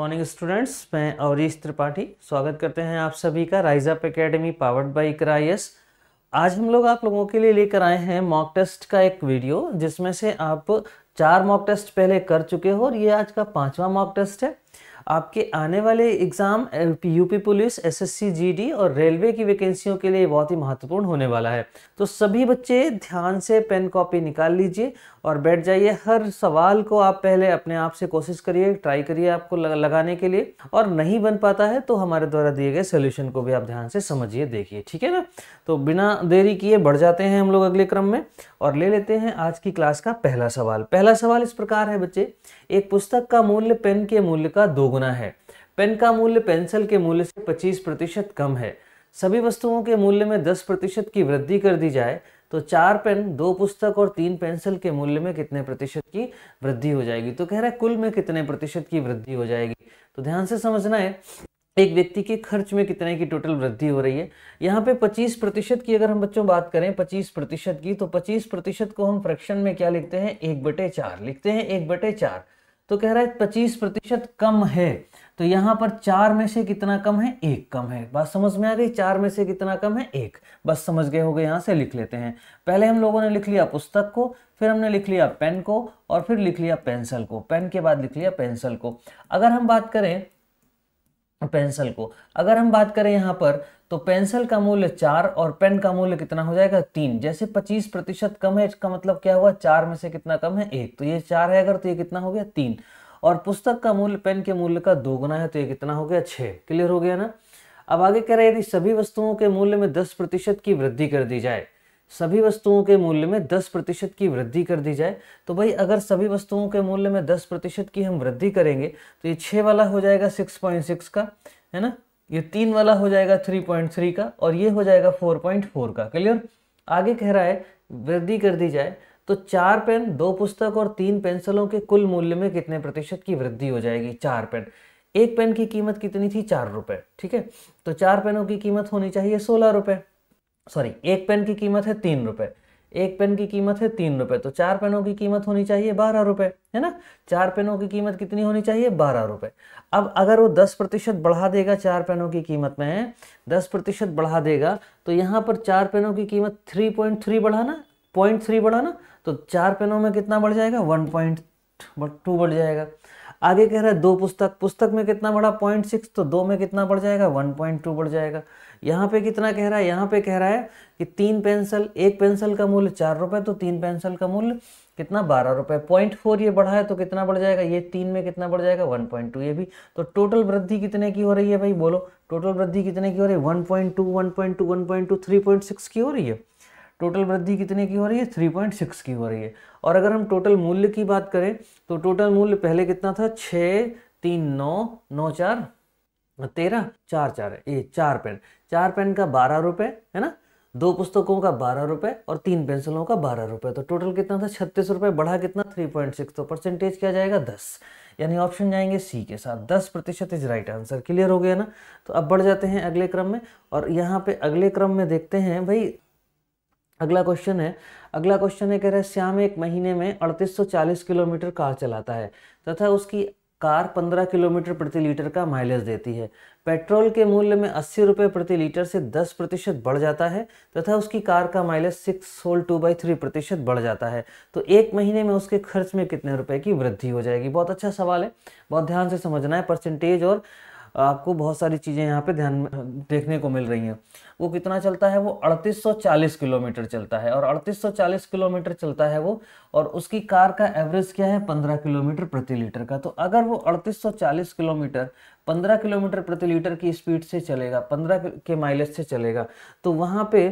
morning students मैं अवरीश त्रिपाठी स्वागत करते हैं आप सभी का rise up academy powered by क्राइस आज हम लोग आप लोगों के लिए लेकर आए हैं मॉक टेस्ट का एक वीडियो जिसमें से आप चार मॉक टेस्ट पहले कर चुके हो और ये आज का पांचवा मॉक टेस्ट है आपके आने वाले exam UP police SSC GD और रेलवे की वैकेंसियों के लिए बहुत ही महत्वपूर्ण होने वाला है तो सभी बच्चे ध्यान से पेन कॉपी निकाल लीजिए और बैठ जाइए हर सवाल को आप पहले अपने आप से कोशिश करिए ट्राई करिए आपको लगाने के लिए और नहीं बन पाता है तो हमारे द्वारा दिए गए सोल्यूशन को भी आप ध्यान से समझिए देखिए ठीक है ना तो बिना देरी किए बढ़ जाते हैं हम लोग अगले क्रम में और ले लेते हैं आज की क्लास का पहला सवाल पहला सवाल इस प्रकार है बच्चे एक पुस्तक का मूल्य पेन के मूल्य का दोगुना है पेन का मूल्य पेंसिल के मूल्य से पच्चीस प्रतिशत कम है सभी वस्तुओं के मूल्य में दस प्रतिशत की वृद्धि कर दी जाए तो चार पेन दो पुस्तक और तीन पेंसिल के मूल्य में कितने प्रतिशत की वृद्धि हो जाएगी तो कह रहा है कुल में कितने प्रतिशत की वृद्धि हो जाएगी तो ध्यान से समझना है एक व्यक्ति के खर्च में कितने की टोटल वृद्धि हो रही है यहाँ पे 25 प्रतिशत की अगर हम बच्चों बात करें 25 प्रतिशत की तो 25 प्रतिशत को हम फ्रैक्शन में क्या लिखते हैं एक बटे चार लिखते हैं एक बटे चार तो कह रहा है पच्चीस प्रतिशत कम है तो यहाँ पर चार में से कितना कम है एक कम है बात समझ में आ गई चार में से कितना कम है एक बस समझ गए हो गए यहाँ से लिख लेते हैं पहले हम लोगों ने लिख लिया पुस्तक को फिर हमने लिख लिया पेन को और फिर लिख लिया पेंसिल को पेन के बाद लिख लिया पेंसिल को अगर हम बात करें पेंसिल को अगर हम बात करें यहाँ पर तो पेंसिल का मूल्य चार और पेन का मूल्य कितना हो जाएगा तीन जैसे पच्चीस प्रतिशत कम है इसका मतलब क्या हुआ चार में से कितना कम है एक तो ये चार है अगर तो ये कितना हो गया तीन और पुस्तक का मूल्य पेन के मूल्य का दोगुना है तो ये कितना हो गया छः क्लियर हो गया ना अब आगे कह रहे यदि सभी वस्तुओं के मूल्य में दस प्रतिशत की वृद्धि कर दी जाए सभी वस्तुओं के मूल्य में दस प्रतिशत की वृद्धि कर दी जाए तो भाई अगर सभी वस्तुओं के मूल्य में दस प्रतिशत की हम वृद्धि करेंगे तो ये छः वाला हो जाएगा सिक्स पॉइंट सिक्स का है ना ये तीन वाला हो जाएगा थ्री पॉइंट थ्री का और ये हो जाएगा फोर पॉइंट फोर का क्लियर आगे कह रहा है वृद्धि कर दी जाए तो चार पेन दो पुस्तक और तीन पेंसिलों के कुल मूल्य में कितने प्रतिशत की वृद्धि हो जाएगी चार पेन एक पेन की कीमत कितनी थी चार रुपए ठीक है तो चार पेनों की कीमत होनी चाहिए सोलह रुपए सॉरी एक पेन की कीमत है तीन रुपये एक पेन की कीमत है तीन रुपये तो चार पेनों की कीमत होनी चाहिए बारह रुपये है ना चार पेनों की कीमत कितनी होनी चाहिए बारह रुपये अब अगर वो दस प्रतिशत बढ़ा देगा चार पेनों की कीमत में दस प्रतिशत बढ़ा देगा तो यहाँ पर चार पेनों की कीमत थ्री पॉइंट थ्री बढ़ाना पॉइंट थ्री बढ़ाना तो चार पेनों में कितना बढ़ जाएगा वन पॉइंट टू बढ़ जाएगा आगे कह रहा है दो पुस्तक पुस्तक में कितना बढ़ा पॉइंट सिक्स तो दो में कितना बढ़ जाएगा वन पॉइंट टू बढ़ जाएगा यहाँ पे कितना कह रहा है यहाँ पे कह रहा है कि तीन पेंसिल एक पेंसिल का मूल्य चार रुपए तो तीन पेंसिल का मूल्य कितना बारह रुपए पॉइंट फोर ये बढ़ा है तो कितना बढ़ जाएगा ये तीन में कितना बढ़ जाएगा वन पॉइंट टू ये भी तो टोटल वृद्धि कितने की हो रही है भाई बोलो टोटल वृद्धि कितने की हो रही है one point two one point two one point two three point six की हो रही है टोटल वृद्धि कितने की हो रही है थ्री पॉइंट सिक्स की हो रही है और अगर हम टोटल मूल्य की बात करें तो टोटल मूल्य पहले कितना था छः तीन नौ नौ चार तेरह चार चार ये चार पेन चार पेन का बारह रुपये है ना दो पुस्तकों का बारह रुपये और तीन पेंसिलों का बारह रुपये तो टोटल कितना था छत्तीस रुपये बढ़ा कितना थ्री पॉइंट सिक्स तो परसेंटेज क्या जाएगा दस यानी ऑप्शन जाएंगे सी के साथ दस प्रतिशत इज राइट आंसर क्लियर हो गया ना तो अब बढ़ जाते हैं अगले क्रम में और यहाँ पे अगले क्रम में देखते हैं भाई अगला क्वेश्चन है अगला क्वेश्चन है कह रहा है श्याम एक महीने में अड़तीस किलोमीटर कार चलाता है तथा उसकी कार 15 किलोमीटर प्रति लीटर का माइलेज देती है पेट्रोल के मूल्य में अस्सी रुपये प्रति लीटर से 10 प्रतिशत बढ़ जाता है तथा उसकी कार का mileage six whole two by three प्रतिशत बढ़ जाता है तो एक महीने में उसके खर्च में कितने रुपए की वृद्धि हो जाएगी बहुत अच्छा सवाल है बहुत ध्यान से समझना है परसेंटेज और आपको बहुत सारी चीज़ें यहाँ पे ध्यान देखने को मिल रही हैं वो कितना चलता है वो 3840 किलोमीटर चलता है और 3840 किलोमीटर चलता है वो और उसकी कार का एवरेज क्या है 15 किलोमीटर प्रति लीटर का तो अगर वो 3840 किलोमीटर 15 किलोमीटर प्रति लीटर की स्पीड से चलेगा 15 के माइलेज से चलेगा तो वहाँ पे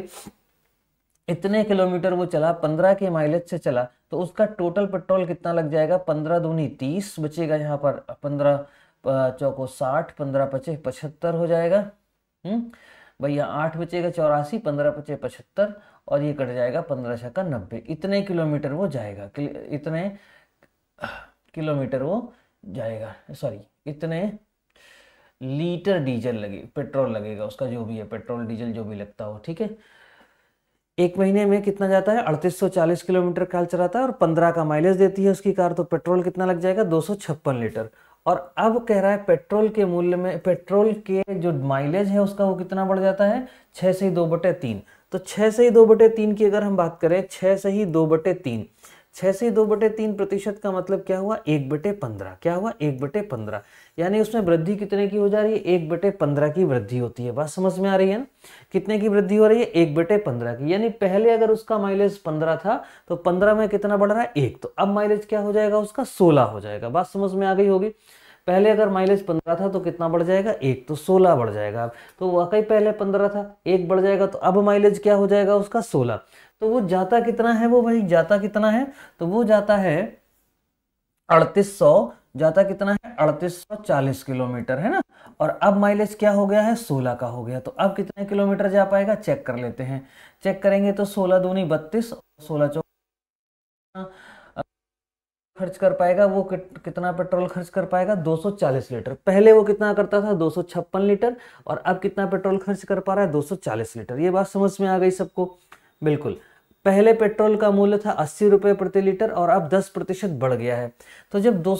इतने किलोमीटर वो चला पंद्रह के माइलेज से चला तो उसका टोटल पेट्रोल कितना लग जाएगा पंद्रह दूनी तीस बचेगा यहाँ पर पंद्रह चौको साठ पंद्रह पचे पचहत्तर हो जाएगा हम्म, भैया आठ बचेगा चौरासी पंद्रह पचे पचहत्तर और ये कट जाएगा पंद्रह छक्का नब्बे इतने किलोमीटर वो जाएगा इतने किलोमीटर वो जाएगा सॉरी इतने लीटर डीजल लगे पेट्रोल लगेगा उसका जो भी है पेट्रोल डीजल जो भी लगता हो ठीक है एक महीने में कितना जाता है 3840 किलोमीटर कार चलाता है और 15 का माइलेज देती है उसकी कार तो पेट्रोल कितना लग जाएगा दो लीटर और अब कह रहा है पेट्रोल के मूल्य में पेट्रोल के जो माइलेज है उसका वो कितना बढ़ जाता है छः से ही दो बटे तीन तो छः से ही दो बटे तीन की अगर हम बात करें छः से ही दो बटे तीन छः से दो बटे तीन प्रतिशत का मतलब क्या हुआ एक बटे पंद्रह क्या हुआ एक बटे पंद्रह यानी उसमें वृद्धि कितने की हो जा रही है एक बटे पंद्रह की वृद्धि होती है बात समझ में आ रही है ना कितने की वृद्धि हो रही है एक बटे पंद्रह की यानी पहले अगर उसका माइलेज पंद्रह था तो पंद्रह में कितना बढ़ रहा है एक तो अब माइलेज क्या हो जाएगा उसका सोलह हो जाएगा बात समझ में आ गई होगी पहले अगर माइलेज पंद्रह था तो कितना बढ़ जाएगा एक तो सोलह बढ़ जाएगा अब तो वाकई पहले पंद्रह था एक बढ़ जाएगा तो अब माइलेज क्या हो जाएगा उसका सोलह तो वो जाता कितना है वो भाई जाता कितना है तो वो जाता है अड़तीस सौ जाता कितना है अड़तीस सौ चालीस किलोमीटर है ना और अब माइलेज क्या हो गया है सोलह का हो गया तो अब कितने किलोमीटर जा पाएगा चेक कर लेते हैं चेक करेंगे तो सोलह दूनी बत्तीस सोलह चौबीस खर्च कर पाएगा वो कितना पेट्रोल खर्च कर पाएगा 240 लीटर पहले वो कितना करता था दो लीटर और अब कितना पेट्रोल खर्च कर पा रहा है 240 लीटर ये बात समझ में आ गई सबको बिल्कुल पहले पेट्रोल का मूल्य था अस्सी रुपये प्रति लीटर और अब 10 प्रतिशत बढ़ गया है तो जब दो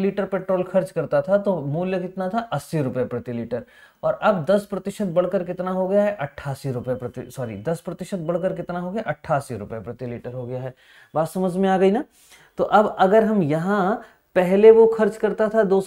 लीटर पेट्रोल खर्च करता था तो मूल्य कितना था अस्सी रुपये प्रति लीटर और अब 10 प्रतिशत बढ़कर कितना हो गया है अट्ठासी रुपये प्रति सॉरी 10 प्रतिशत बढ़कर कितना हो गया अट्ठासी रुपये प्रति लीटर हो गया है बात समझ में आ गई ना तो अब अगर हम यहाँ पहले वो खर्च करता था दो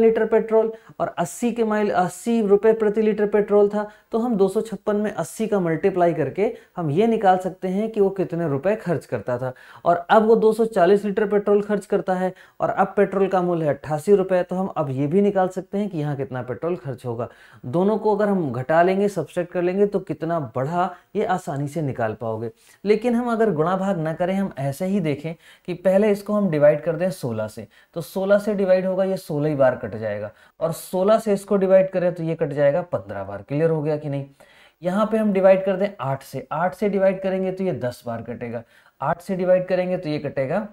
लीटर पेट्रोल और 80 के माइल अस्सी रुपए प्रति लीटर पेट्रोल था तो हम दो में 80 का मल्टीप्लाई करके हम ये निकाल सकते हैं कि वो कितने रुपए खर्च करता था और अब वो 240 लीटर पेट्रोल खर्च करता है और अब पेट्रोल का मूल्य है अट्ठासी रुपये तो हम अब ये भी निकाल सकते हैं कि यहाँ कितना पेट्रोल खर्च होगा दोनों को अगर हम घटा लेंगे सब्सट्रैक्ट कर लेंगे तो कितना बढ़ा ये आसानी से निकाल पाओगे लेकिन हम अगर गुणा भाग ना करें हम ऐसे ही देखें कि पहले इसको हम डिवाइड कर दें सोलह से तो सोलह से डिवाइड होगा ये सोलह ही बार कट जाएगा और सोलह से इसको डिवाइड करें तो ये कट जाएगा पंद्रह बार क्लियर हो गया कि नहीं यहाँ पे हम डिवाइड कर दें आठ से आठ से डिवाइड करेंगे तो ये दस बार कटेगा आठ से डिवाइड करेंगे तो ये कटेगा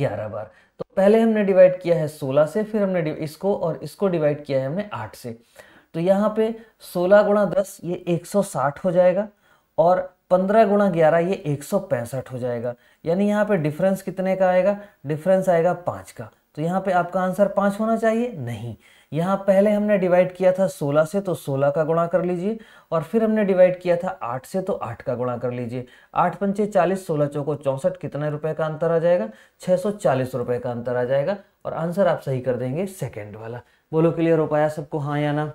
ग्यारह बार तो पहले हमने डिवाइड किया है सोलह से फिर हमने इसको और इसको डिवाइड किया है हमने आठ से तो यहाँ पे सोलह गुणा दस ये एक सौ साठ हो जाएगा और पंद्रह गुणा ग्यारह ये एक सौ पैंसठ हो जाएगा यानी यहाँ पे डिफरेंस कितने का आएगा डिफरेंस आएगा पाँच का तो यहाँ पे आपका आंसर पाँच होना चाहिए नहीं यहाँ पहले हमने डिवाइड किया था 16 से तो 16 का गुणा कर लीजिए और फिर हमने डिवाइड किया था 8 से तो 8 का गुणा कर लीजिए आठ पंचे चालीस सोलह चौको चौंसठ कितने रुपए का अंतर आ जाएगा छः रुपए का अंतर आ जाएगा और आंसर आप सही कर देंगे सेकेंड वाला बोलो क्लियर हो पाया सबको हाँ या ना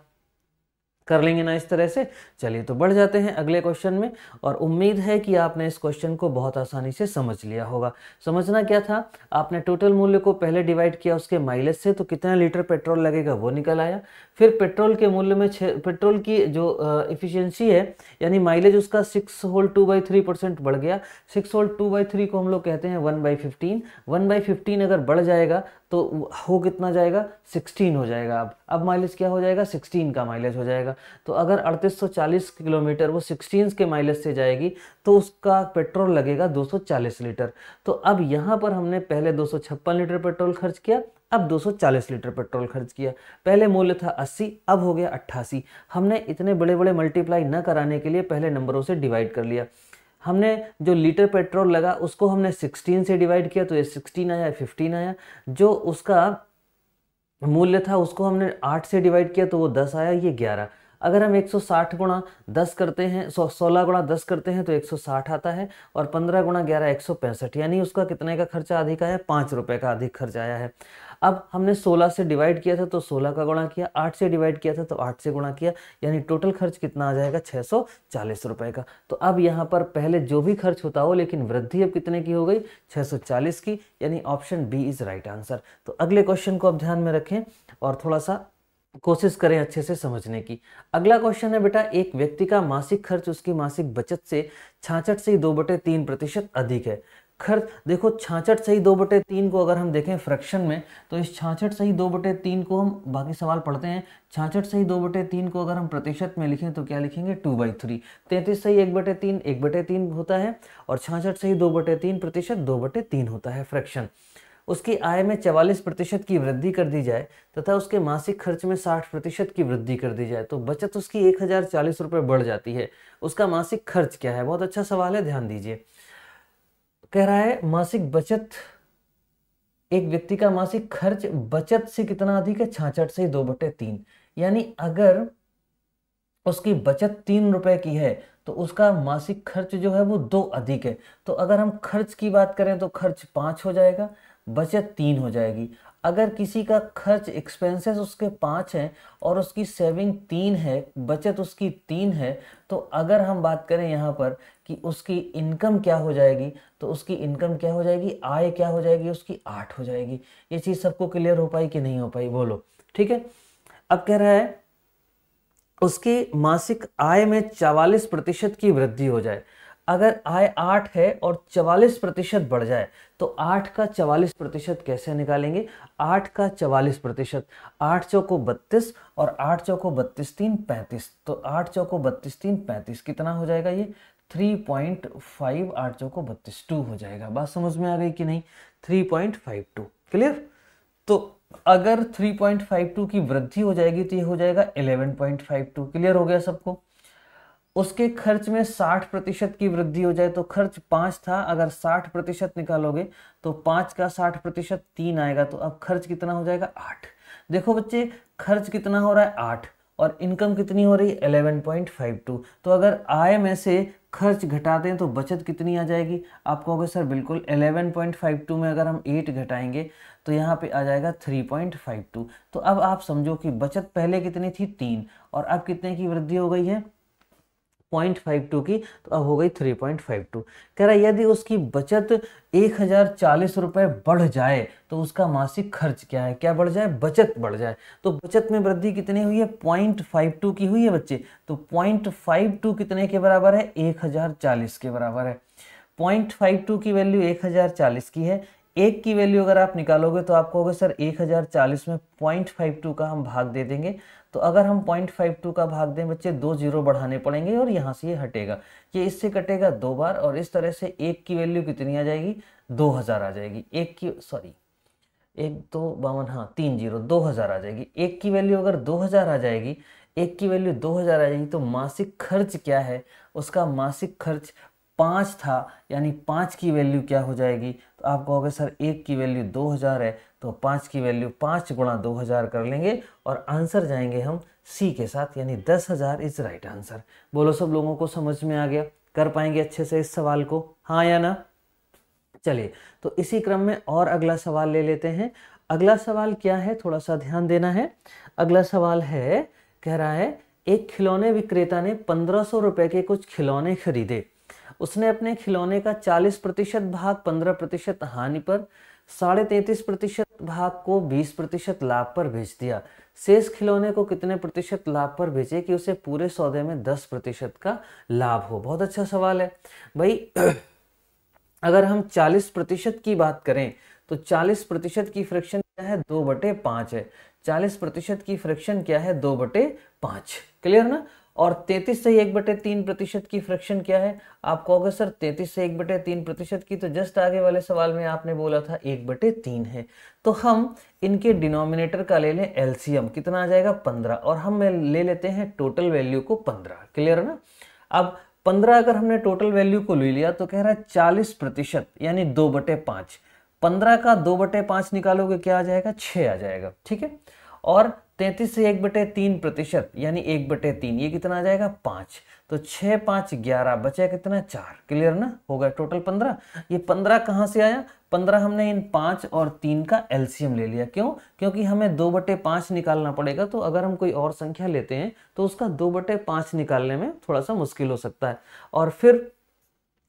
कर लेंगे ना इस तरह से चलिए तो बढ़ जाते हैं अगले क्वेश्चन में और उम्मीद है कि आपने इस क्वेश्चन को बहुत आसानी से समझ लिया होगा समझना क्या था आपने टोटल मूल्य को पहले डिवाइड किया उसके माइलेज से तो कितना लीटर पेट्रोल लगेगा वो निकल आया फिर पेट्रोल के मूल्य में पेट्रोल की जो इफिशियंसी है यानी माइलेज उसका six whole two by three percent बढ़ गया six whole two by three को हम लोग कहते हैं one by fifteen one by fifteen अगर बढ़ जाएगा तो हो कितना जाएगा 16 हो जाएगा अब अब माइलेज क्या हो जाएगा 16 का माइलेज हो जाएगा तो अगर 3840 किलोमीटर वो 16 के माइलेज से जाएगी तो उसका पेट्रोल लगेगा 240 लीटर तो अब यहाँ पर हमने पहले दो लीटर पेट्रोल खर्च किया अब 240 लीटर पेट्रोल खर्च किया पहले मूल्य था 80 अब हो गया 88 हमने इतने बड़े बड़े मल्टीप्लाई न कराने के लिए पहले नंबरों से डिवाइड कर लिया हमने जो लीटर पेट्रोल लगा उसको हमने 16 से डिवाइड किया तो ये 16 आया 15 आया जो उसका मूल्य था उसको हमने 8 से डिवाइड किया तो वो 10 आया ये 11 अगर हम 160 गुणा दस करते हैं सो सोलह गुणा दस करते हैं तो 160 आता है और 15 गुणा ग्यारह एक यानी उसका कितने का खर्चा अधिक आया पाँच रुपये का अधिक खर्चा आया है अब हमने 16 से डिवाइड किया था तो 16 का गुणा किया 8 से डिवाइड किया था तो 8 से गुणा किया यानी टोटल खर्च कितना आ जाएगा छः सौ का तो अब यहाँ पर पहले जो भी खर्च होता हो लेकिन वृद्धि अब कितने की हो गई 640 की यानी option B is right answer तो अगले क्वेश्चन को अब ध्यान में रखें और थोड़ा सा कोशिश करें अच्छे से समझने की अगला क्वेश्चन है बेटा एक व्यक्ति का मासिक खर्च उसकी मासिक बचत से छाछठ से ही दो बटे तीन प्रतिशत अधिक है खर्च देखो छाछठ से ही दो बटे तीन को अगर हम देखें फ्रैक्शन में तो इस छाछठ से ही दो बटे तीन को हम बाकी सवाल पढ़ते हैं छाछठ से ही दो बटे तीन को अगर हम प्रतिशत में लिखें तो क्या लिखेंगे टू बाई थ्री तैंतीस से ही एक बटे तीन एक बटे तीन होता है और छाछठ से ही दो बटे तीन प्रतिशत दो बटे तीन होता है फ्रैक्शन उसकी आय में चवालीस प्रतिशत की वृद्धि कर दी जाए तथा उसके मासिक खर्च में साठ प्रतिशत की वृद्धि कर दी जाए तो बचत उसकी एक हज़ार चालीस रुपये बढ़ जाती है उसका मासिक खर्च क्या है बहुत अच्छा सवाल है ध्यान दीजिए कह रहा है मासिक बचत एक व्यक्ति का मासिक खर्च बचत से कितना अधिक है छाछठ से दो बटे तीन यानी अगर उसकी बचत तीन रुपए की है तो उसका मासिक खर्च जो है वो दो अधिक है तो अगर हम खर्च की बात करें तो खर्च पांच हो जाएगा बचत तीन हो जाएगी अगर किसी का खर्च एक्सपेंसेस उसके पाँच हैं और उसकी सेविंग तीन है बचत उसकी तीन है तो अगर हम बात करें यहाँ पर कि उसकी इनकम क्या हो जाएगी तो उसकी इनकम क्या हो जाएगी आय क्या हो जाएगी उसकी आठ हो जाएगी ये चीज़ सबको क्लियर हो पाई कि नहीं हो पाई बोलो ठीक है अब कह रहा है उसकी मासिक आय में चवालीस प्रतिशत की वृद्धि हो जाए अगर आय आठ है और चवालीस प्रतिशत बढ़ जाए तो आठ का चवालीस प्रतिशत कैसे निकालेंगे आठ का चवालीस प्रतिशत आठ चौको बत्तीस और आठ चौको बत्तीस तीन पैंतीस तो आठ चौको बत्तीस तीन पैंतीस कितना हो जाएगा ये थ्री पॉइंट फाइव आठ चौको बत्तीस टू हो जाएगा बात समझ में आ गई कि नहीं three point five two clear तो अगर 3.52 की वृद्धि हो जाएगी तो ये हो जाएगा 11.52 क्लियर हो गया सबको उसके खर्च में 60 प्रतिशत की वृद्धि हो जाए तो खर्च पाँच था अगर 60 प्रतिशत निकालोगे तो पाँच का 60 प्रतिशत तीन आएगा तो अब खर्च कितना हो जाएगा आठ देखो बच्चे खर्च कितना हो रहा है आठ और इनकम कितनी हो रही है एलेवन पॉइंट फाइव टू तो अगर आय में से खर्च घटा दें तो बचत कितनी आ जाएगी आप कहोगे सर बिल्कुल एलेवन पॉइंट फाइव टू में अगर हम एट घटाएंगे तो यहाँ पे आ जाएगा थ्री पॉइंट फाइव टू तो अब आप समझो कि बचत पहले कितनी थी तीन और अब कितने की वृद्धि हो गई है पॉइंट फाइव टू की तो अब हो गई थ्री पॉइंट फाइव टू कह रहा यदि उसकी बचत एक हज़ार चालीस रुपए बढ़ जाए तो उसका मासिक खर्च क्या है क्या बढ़ जाए बचत बढ़ जाए तो बचत में वृद्धि कितनी हुई है पॉइंट फाइव टू की हुई है बच्चे तो पॉइंट फाइव टू कितने के बराबर है एक हज़ार चालीस के बराबर है पॉइंट फाइव टू की वैल्यू एक हज़ार चालीस की है एक की वैल्यू अगर आप निकालोगे तो आपको होगा सर एक हज़ार चालीस में पॉइंट फाइव टू का हम भाग दे देंगे तो अगर हम पॉइंट फाइव टू का भाग दें बच्चे दो जीरो बढ़ाने पड़ेंगे और यहाँ से ये हटेगा ये इससे कटेगा दो बार और इस तरह से एक की वैल्यू कितनी आ जाएगी दो हज़ार आ जाएगी एक की सॉरी एक दो बावन हाँ तीन जीरो दो हज़ार आ जाएगी एक की वैल्यू अगर दो हज़ार आ जाएगी एक की वैल्यू दो हज़ार आ जाएगी तो मासिक खर्च क्या है उसका मासिक खर्च पाँच था यानी पाँच की वैल्यू क्या हो जाएगी तो आप कहोगे सर एक की वैल्यू दो हज़ार है तो पाँच की वैल्यू पाँच गुणा दो हज़ार कर लेंगे और आंसर जाएंगे हम सी के साथ यानी दस हज़ार इज राइट आंसर बोलो सब लोगों को समझ में आ गया कर पाएंगे अच्छे से इस सवाल को हाँ या ना चलिए तो इसी क्रम में और अगला सवाल ले लेते हैं अगला सवाल क्या है थोड़ा सा ध्यान देना है अगला सवाल है कह रहा है एक खिलौने विक्रेता ने पंद्रह सौ रुपये के कुछ खिलौने खरीदे उसने अपने खिलौने का 40 प्रतिशत भाग 15 प्रतिशत हानि पर साढ़े तैतीस प्रतिशत भाग को 20 प्रतिशत लाभ पर बेच दिया शेष खिलौने को कितने प्रतिशत लाभ पर बेचे कि उसे पूरे सौदे में 10 प्रतिशत का लाभ हो बहुत अच्छा सवाल है भाई अगर हम 40 प्रतिशत की बात करें तो 40 प्रतिशत की फ्रैक्शन क्या है दो बटे पाँच है 40 प्रतिशत की फ्रैक्शन क्या है दो बटे पाँच क्लियर ना और 33 से एक बटे तीन प्रतिशत की फ्रैक्शन क्या है आप कहोगे सर 33 से एक बटे तीन प्रतिशत की तो जस्ट आगे वाले सवाल में आपने बोला था एक बटे तीन है तो हम इनके डिनोमिनेटर का ले लें एलसीएम कितना आ जाएगा 15 और हम ले लेते हैं टोटल वैल्यू को 15 क्लियर है ना अब 15 अगर हमने टोटल वैल्यू को ले लिया तो कह रहा है चालीस प्रतिशत यानी दो बटे पांच पंद्रह का दो बटे निकालोगे क्या आ जाएगा छ आ जाएगा ठीक है और तैंतीस से एक बटे तीन प्रतिशत यानी एक बटे तीन ये कितना आ जाएगा पाँच तो छः पाँच ग्यारह बचे कितना चार क्लियर ना हो गया टोटल पंद्रह ये पंद्रह कहाँ से आया पंद्रह हमने इन पाँच और तीन का एलसीएम ले लिया क्यों क्योंकि हमें दो बटे पाँच निकालना पड़ेगा तो अगर हम कोई और संख्या लेते हैं तो उसका दो बटे पांच निकालने में थोड़ा सा मुश्किल हो सकता है और फिर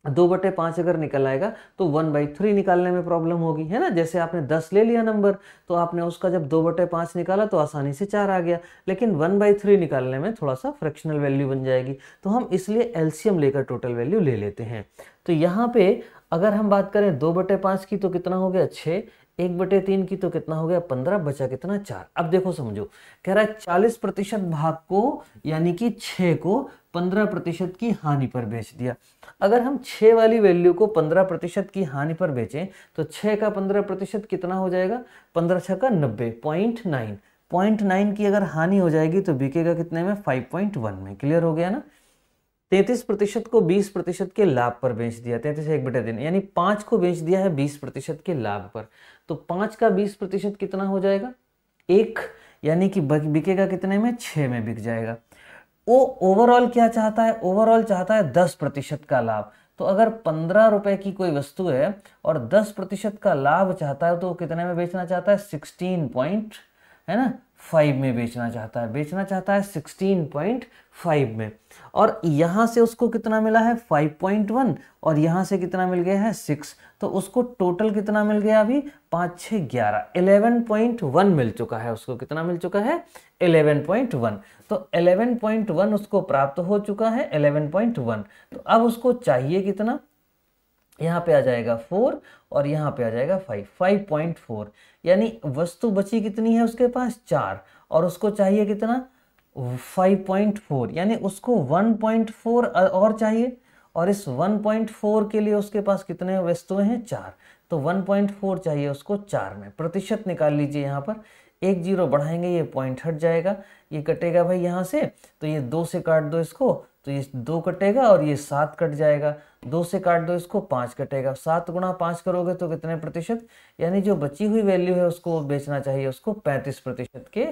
दो बटे पाँच अगर निकल आएगा तो वन बाई थ्री निकालने में प्रॉब्लम होगी है ना जैसे आपने दस ले लिया नंबर तो आपने उसका जब दो बटे पाँच निकाला तो आसानी से चार आ गया लेकिन वन बाई थ्री निकालने में थोड़ा सा फ्रैक्शनल वैल्यू बन जाएगी तो हम इसलिए एल्शियम लेकर टोटल वैल्यू ले लेते हैं तो यहाँ पे अगर हम बात करें दो बटे पाँच की तो कितना हो गया छः एक बटे तीन की तो कितना हो गया पंद्रह बचा कितना चार अब देखो समझो कह रहा है चालीस प्रतिशत भाग को यानी कि छः को पंद्रह प्रतिशत की हानि पर बेच दिया अगर हम छः वाली वैल्यू को पंद्रह प्रतिशत की हानि पर बेचें तो छः का पंद्रह प्रतिशत कितना हो जाएगा पंद्रह छः का नब्बे पॉइंट नाइन पॉइंट नाइन की अगर हानि हो जाएगी तो बिकेगा कितने में फाइव पॉइंट वन में क्लियर हो गया ना तैंतीस प्रतिशत को बीस प्रतिशत के लाभ पर बेच दिया तैंतीस एक बटे दिन यानी पाँच को बेच दिया है बीस प्रतिशत के लाभ पर तो पाँच का बीस प्रतिशत कितना हो जाएगा एक यानी कि बिकेगा कितने में छः में बिक जाएगा वो ओवरऑल क्या चाहता है ओवरऑल चाहता है दस प्रतिशत का लाभ तो अगर पंद्रह रुपए की कोई वस्तु है और दस प्रतिशत का लाभ चाहता है तो वो कितने में बेचना चाहता है सिक्सटीन पॉइंट है ना फाइव में बेचना चाहता है बेचना चाहता है सिक्सटीन पॉइंट फाइव में और यहाँ से उसको कितना मिला है फाइव पॉइंट वन और यहाँ से कितना मिल गया है सिक्स तो उसको टोटल कितना मिल गया अभी पाँच छः ग्यारह एलेवन पॉइंट वन मिल चुका है उसको कितना मिल चुका है एलेवन पॉइंट वन तो एलेवन पॉइंट वन उसको प्राप्त हो चुका है एलेवन पॉइंट वन तो अब उसको चाहिए कितना यहाँ पे आ जाएगा फोर और यहाँ पे आ जाएगा फाइव फाइव पॉइंट फोर यानी वस्तु बची कितनी है उसके पास चार और उसको चाहिए कितना फाइव पॉइंट फोर यानी उसको वन पॉइंट फोर और चाहिए और इस वन पॉइंट फोर के लिए उसके पास कितने वस्तुएं हैं चार तो वन पॉइंट फोर चाहिए उसको चार में प्रतिशत निकाल लीजिए यहाँ पर एक जीरो बढ़ाएंगे ये पॉइंट हट जाएगा ये कटेगा भाई यहाँ से तो ये दो से काट दो इसको तो ये दो कटेगा और ये सात कट जाएगा दो से काट दो इसको पाँच कटेगा सात गुणा पाँच करोगे तो कितने प्रतिशत यानी जो बची हुई वैल्यू है उसको बेचना चाहिए उसको पैंतीस प्रतिशत के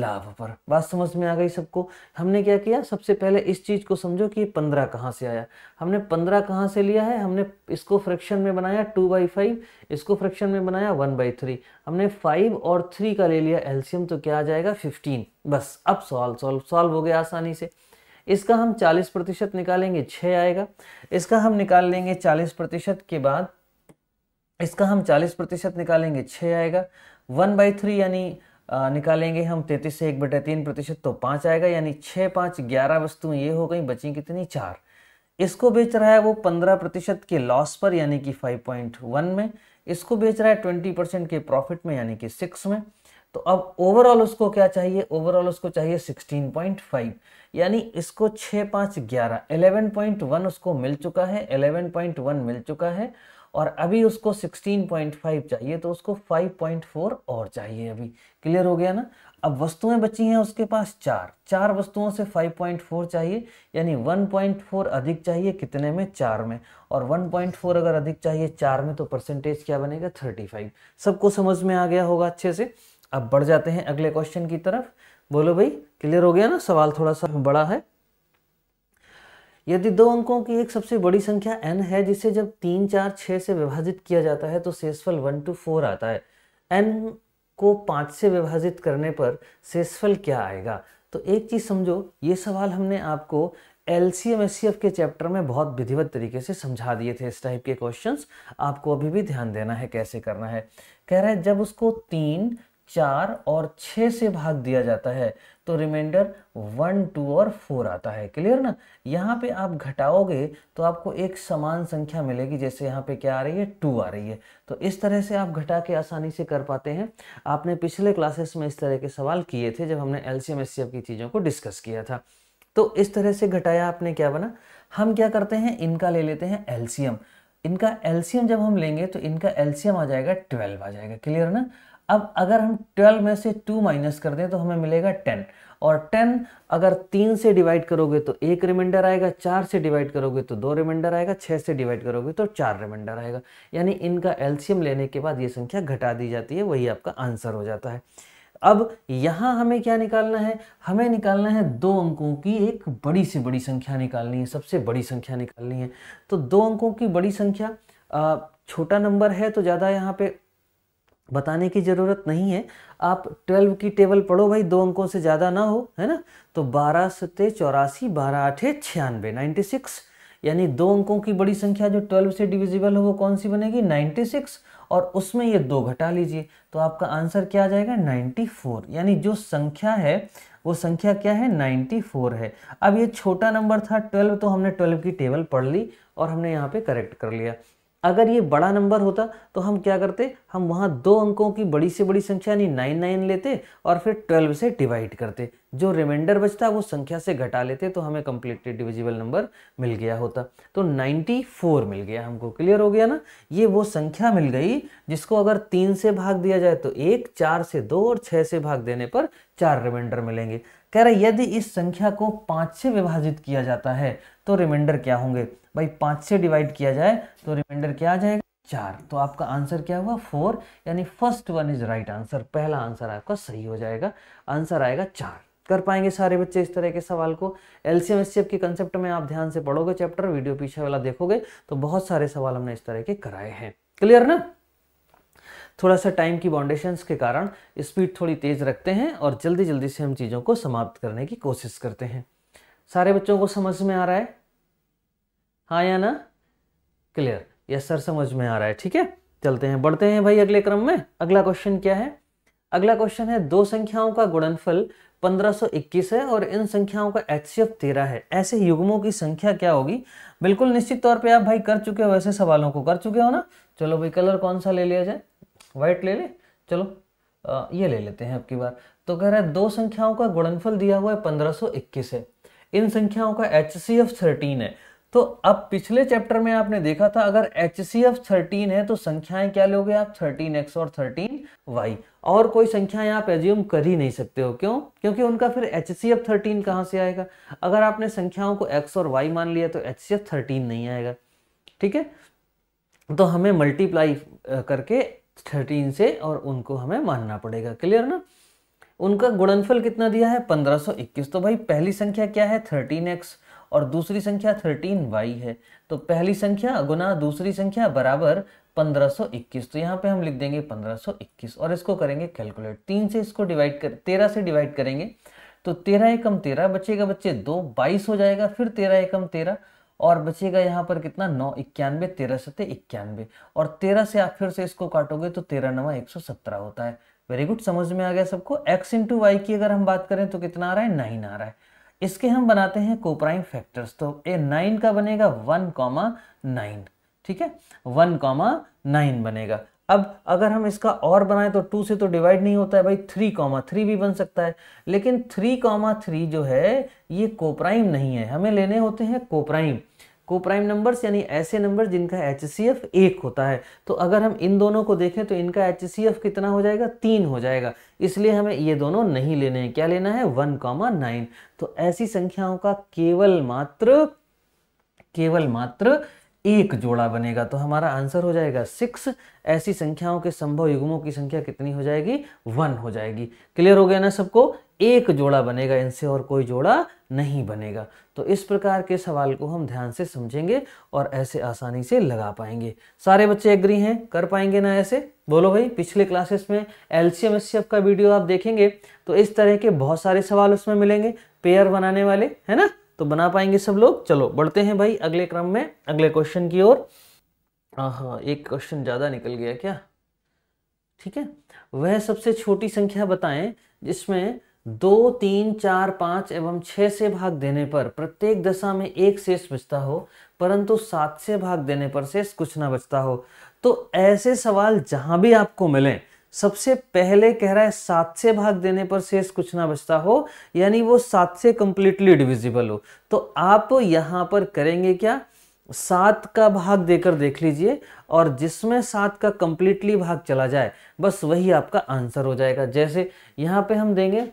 लाभ पर बात समझ में आ गई सबको हमने क्या किया सबसे पहले इस चीज़ को समझो कि पंद्रह कहाँ से आया हमने पंद्रह कहाँ से लिया है हमने इसको फ्रैक्शन में बनाया टू बाई फाइव इसको फ्रैक्शन में बनाया वन बाई थ्री हमने फाइव और थ्री का ले लिया एल्शियम तो क्या आ जाएगा फिफ्टीन बस अब सॉल्व सॉल्व सॉल्व हो गया आसानी से इसका हम 40 प्रतिशत निकालेंगे 6 आएगा इसका हम निकाल लेंगे 40 प्रतिशत के बाद इसका हम 40 प्रतिशत निकालेंगे 6 आएगा वन बाई थ्री यानी निकालेंगे हम तैंतीस से एक बटे तीन प्रतिशत तो पाँच आएगा यानी छः पाँच ग्यारह वस्तुएं ये हो गई बची कितनी चार इसको बेच रहा है वो पंद्रह प्रतिशत के लॉस पर यानी कि फाइव पॉइंट वन में इसको बेच रहा है ट्वेंटी परसेंट के प्रॉफिट में यानी कि सिक्स में तो अब ओवरऑल उसको क्या चाहिए ओवरऑल उसको चाहिए 16.5 यानी इसको छः पाँच ग्यारह एलेवन पॉइंट वन उसको मिल चुका है एलेवन पॉइंट वन मिल चुका है और अभी उसको 16.5 चाहिए तो उसको 5.4 और चाहिए अभी क्लियर हो गया ना अब वस्तुएं बची हैं उसके पास चार चार वस्तुओं से 5.4 चाहिए यानी 1.4 अधिक चाहिए कितने में चार में और 1.4 अगर अधिक चाहिए चार में तो परसेंटेज क्या बनेगा 35 सबको समझ में आ गया होगा अच्छे से अब बढ़ जाते हैं अगले क्वेश्चन की तरफ बोलो भाई क्लियर हो गया ना सवाल थोड़ा सा बड़ा है यदि दो अंकों की एक सबसे बड़ी संख्या एन है जिसे जब तीन चार छः से विभाजित किया जाता है तो शेषफल वन टू फोर आता है एन को पाँच से विभाजित करने पर शेषफल क्या आएगा तो एक चीज़ समझो ये सवाल हमने आपको L C M S C F के चैप्टर में बहुत विधिवत तरीके से समझा दिए थे इस टाइप के क्वेश्चंस आपको अभी भी ध्यान देना है कैसे करना है कह रहा है जब उसको तीन चार और छ से भाग दिया जाता है तो रिमाइंडर वन टू और फोर आता है क्लियर ना यहाँ पे आप घटाओगे तो आपको एक समान संख्या मिलेगी जैसे यहाँ पे क्या आ रही है टू आ रही है तो इस तरह से आप घटा के आसानी से कर पाते हैं आपने पिछले क्लासेस में इस तरह के सवाल किए थे जब हमने एल सी की चीज़ों को डिस्कस किया था तो इस तरह से घटाया आपने क्या बना हम क्या करते हैं इनका ले लेते हैं एल्सियम इनका एल्सियम जब हम लेंगे तो इनका एल्सियम आ जाएगा ट्वेल्व आ जाएगा क्लियर ना अब अगर हम 12 में से 2 माइनस कर दें तो हमें मिलेगा 10 और 10 अगर तीन से डिवाइड करोगे तो एक रिमाइंडर आएगा चार से डिवाइड करोगे तो दो रिमाइंडर आएगा छः से डिवाइड करोगे तो चार रिमाइंडर आएगा यानी इनका एल्शियम लेने के बाद ये संख्या घटा दी जाती है वही आपका आंसर हो जाता है अब यहाँ हमें क्या निकालना है हमें निकालना है दो अंकों की एक बड़ी से बड़ी संख्या निकालनी है सबसे बड़ी संख्या निकालनी है तो दो अंकों की बड़ी संख्या छोटा नंबर है तो ज़्यादा यहाँ पे बताने की ज़रूरत नहीं है आप ट्वेल्व की टेबल पढ़ो भाई दो अंकों से ज़्यादा ना हो है ना तो बारह सत्ते चौरासी बारह आठे छियानवे नाइन्टी सिक्स यानी दो अंकों की बड़ी संख्या जो ट्वेल्व से डिविजिबल हो वो कौन सी बनेगी नाइन्टी सिक्स और उसमें ये दो घटा लीजिए तो आपका आंसर क्या आ जाएगा नाइन्टी फोर यानी जो संख्या है वो संख्या क्या है नाइन्टी फोर है अब ये छोटा नंबर था ट्वेल्व तो हमने ट्वेल्व की टेबल पढ़ ली और हमने यहाँ पे करेक्ट कर लिया अगर ये बड़ा नंबर होता तो हम क्या करते हम वहाँ दो अंकों की बड़ी से बड़ी संख्या यानी नाइन नाइन लेते और फिर ट्वेल्व से डिवाइड करते जो रिमाइंडर बचता वो संख्या से घटा लेते तो हमें कंप्लीटली डिविजिबल नंबर मिल गया होता तो नाइन्टी फोर मिल गया हमको क्लियर हो गया ना ये वो संख्या मिल गई जिसको अगर तीन से भाग दिया जाए तो एक चार से दो और छः से भाग देने पर चार रिमाइंडर मिलेंगे कह है यदि इस संख्या को पाँच से विभाजित किया जाता है तो रिमाइंडर क्या होंगे भाई पाँच से डिवाइड किया जाए तो रिमाइंडर क्या आ जाएगा चार तो आपका आंसर क्या हुआ फोर यानी first one is right answer पहला आंसर आपका सही हो जाएगा आंसर आएगा चार कर पाएंगे सारे बच्चे इस तरह के सवाल को एलसीएम एस के कंसेप्ट में आप ध्यान से पढ़ोगे चैप्टर वीडियो पीछे वाला देखोगे तो बहुत सारे सवाल हमने इस तरह के कराए हैं क्लियर ना थोड़ा सा टाइम की बाउंडेशंस के कारण स्पीड थोड़ी तेज़ रखते हैं और जल्दी जल्दी से हम चीज़ों को समाप्त करने की कोशिश करते हैं सारे बच्चों को समझ में आ रहा है हाँ या ना क्लियर यस सर समझ में आ रहा है ठीक है चलते हैं बढ़ते हैं भाई अगले क्रम में अगला क्वेश्चन क्या है अगला क्वेश्चन है दो संख्याओं का गुणनफल 1521 है और इन संख्याओं का एच सी तेरह है ऐसे युग्मों की संख्या क्या होगी बिल्कुल निश्चित तौर पे आप भाई कर चुके हो ऐसे सवालों को कर चुके हो ना चलो भाई कलर कौन सा ले लिया जाए व्हाइट ले ले चलो आ, ये ले लेते हैं अब की बार तो कह रहा है दो संख्याओं का गुणनफल दिया हुआ है 1521 है इन संख्याओं का एच सी एफ थर्टीन है तो अब पिछले चैप्टर में आपने देखा था अगर एच सी एफ थर्टीन है तो संख्याएं क्या लोगे आप थर्टीन एक्स और थर्टीन वाई और कोई संख्याएं आप एज्यूम कर ही नहीं सकते हो क्यों क्योंकि उनका फिर एच सी एफ थर्टीन कहाँ से आएगा अगर आपने संख्याओं को एक्स और वाई मान लिया तो एच सी एफ थर्टीन नहीं आएगा ठीक है तो हमें मल्टीप्लाई करके थर्टीन से और उनको हमें मानना पड़ेगा क्लियर ना उनका गुणनफल कितना दिया है 1521 तो भाई पहली संख्या क्या है 13x और दूसरी संख्या 13y है तो पहली संख्या गुना दूसरी संख्या बराबर 1521 तो यहाँ पे हम लिख देंगे 1521 और इसको करेंगे कैलकुलेट तीन से इसको डिवाइड कर तेरह से डिवाइड करेंगे तो तेरह एकम तेरह बचेगा बच्चे दो बाईस हो जाएगा फिर तेरह एकम तेरह और बचेगा यहाँ पर कितना नौ इक्यानवे तेरह सत्य इक्यानवे और तेरह से आप फिर से इसको काटोगे तो तेरह नवा एक सौ सत्रह होता है वेरी गुड समझ में आ गया सबको एक्स इंटू वाई की अगर हम बात करें तो कितना आ रहा है नाइन आ रहा है इसके हम बनाते हैं कोप्राइम फैक्टर्स तो ए नाइन का बनेगा वन कॉमा नाइन ठीक है वन कॉमा नाइन बनेगा अब अगर हम इसका और बनाएं तो टू से तो डिवाइड नहीं होता है भाई थ्री कॉमा थ्री भी बन सकता है लेकिन थ्री कॉमा थ्री जो है ये कोप्राइम नहीं है हमें लेने होते हैं कोप्राइम प्राइम नंबर्स यानी ऐसे नंबर जिनका एच सी एफ एक होता है तो अगर हम इन दोनों को देखें तो इनका एच सी एफ कितना हो जाएगा तीन हो जाएगा इसलिए हमें ये दोनों नहीं लेने हैं क्या लेना है वन कॉमा नाइन तो ऐसी संख्याओं का केवल मात्र केवल मात्र एक जोड़ा बनेगा तो हमारा आंसर हो जाएगा सिक्स ऐसी संख्याओं के संभव युग्मों की संख्या कितनी हो जाएगी वन हो जाएगी क्लियर हो गया ना सबको एक जोड़ा बनेगा इनसे और कोई जोड़ा नहीं बनेगा तो इस प्रकार के सवाल को हम ध्यान से समझेंगे और ऐसे आसानी से लगा पाएंगे सारे बच्चे एग्री हैं कर पाएंगे ना ऐसे बोलो भाई पिछले क्लासेस में एल सी का वीडियो आप देखेंगे तो इस तरह के बहुत सारे सवाल उसमें मिलेंगे पेयर बनाने वाले है ना तो बना पाएंगे सब लोग चलो बढ़ते हैं भाई अगले क्रम में अगले क्वेश्चन की ओर हाँ एक क्वेश्चन ज़्यादा निकल गया क्या ठीक है वह सबसे छोटी संख्या बताएं जिसमें दो तीन चार पाँच एवं छः से भाग देने पर प्रत्येक दशा में एक शेष बचता हो परंतु सात से भाग देने पर शेष कुछ ना बचता हो तो ऐसे सवाल जहाँ भी आपको मिले सबसे पहले कह रहा है सात से भाग देने पर शेष कुछ ना बचता हो यानी वो सात से कंप्लीटली डिविजिबल हो तो आप यहाँ पर करेंगे क्या सात का भाग देकर देख लीजिए और जिसमें सात का कंप्लीटली भाग चला जाए बस वही आपका आंसर हो जाएगा जैसे यहाँ पे हम देंगे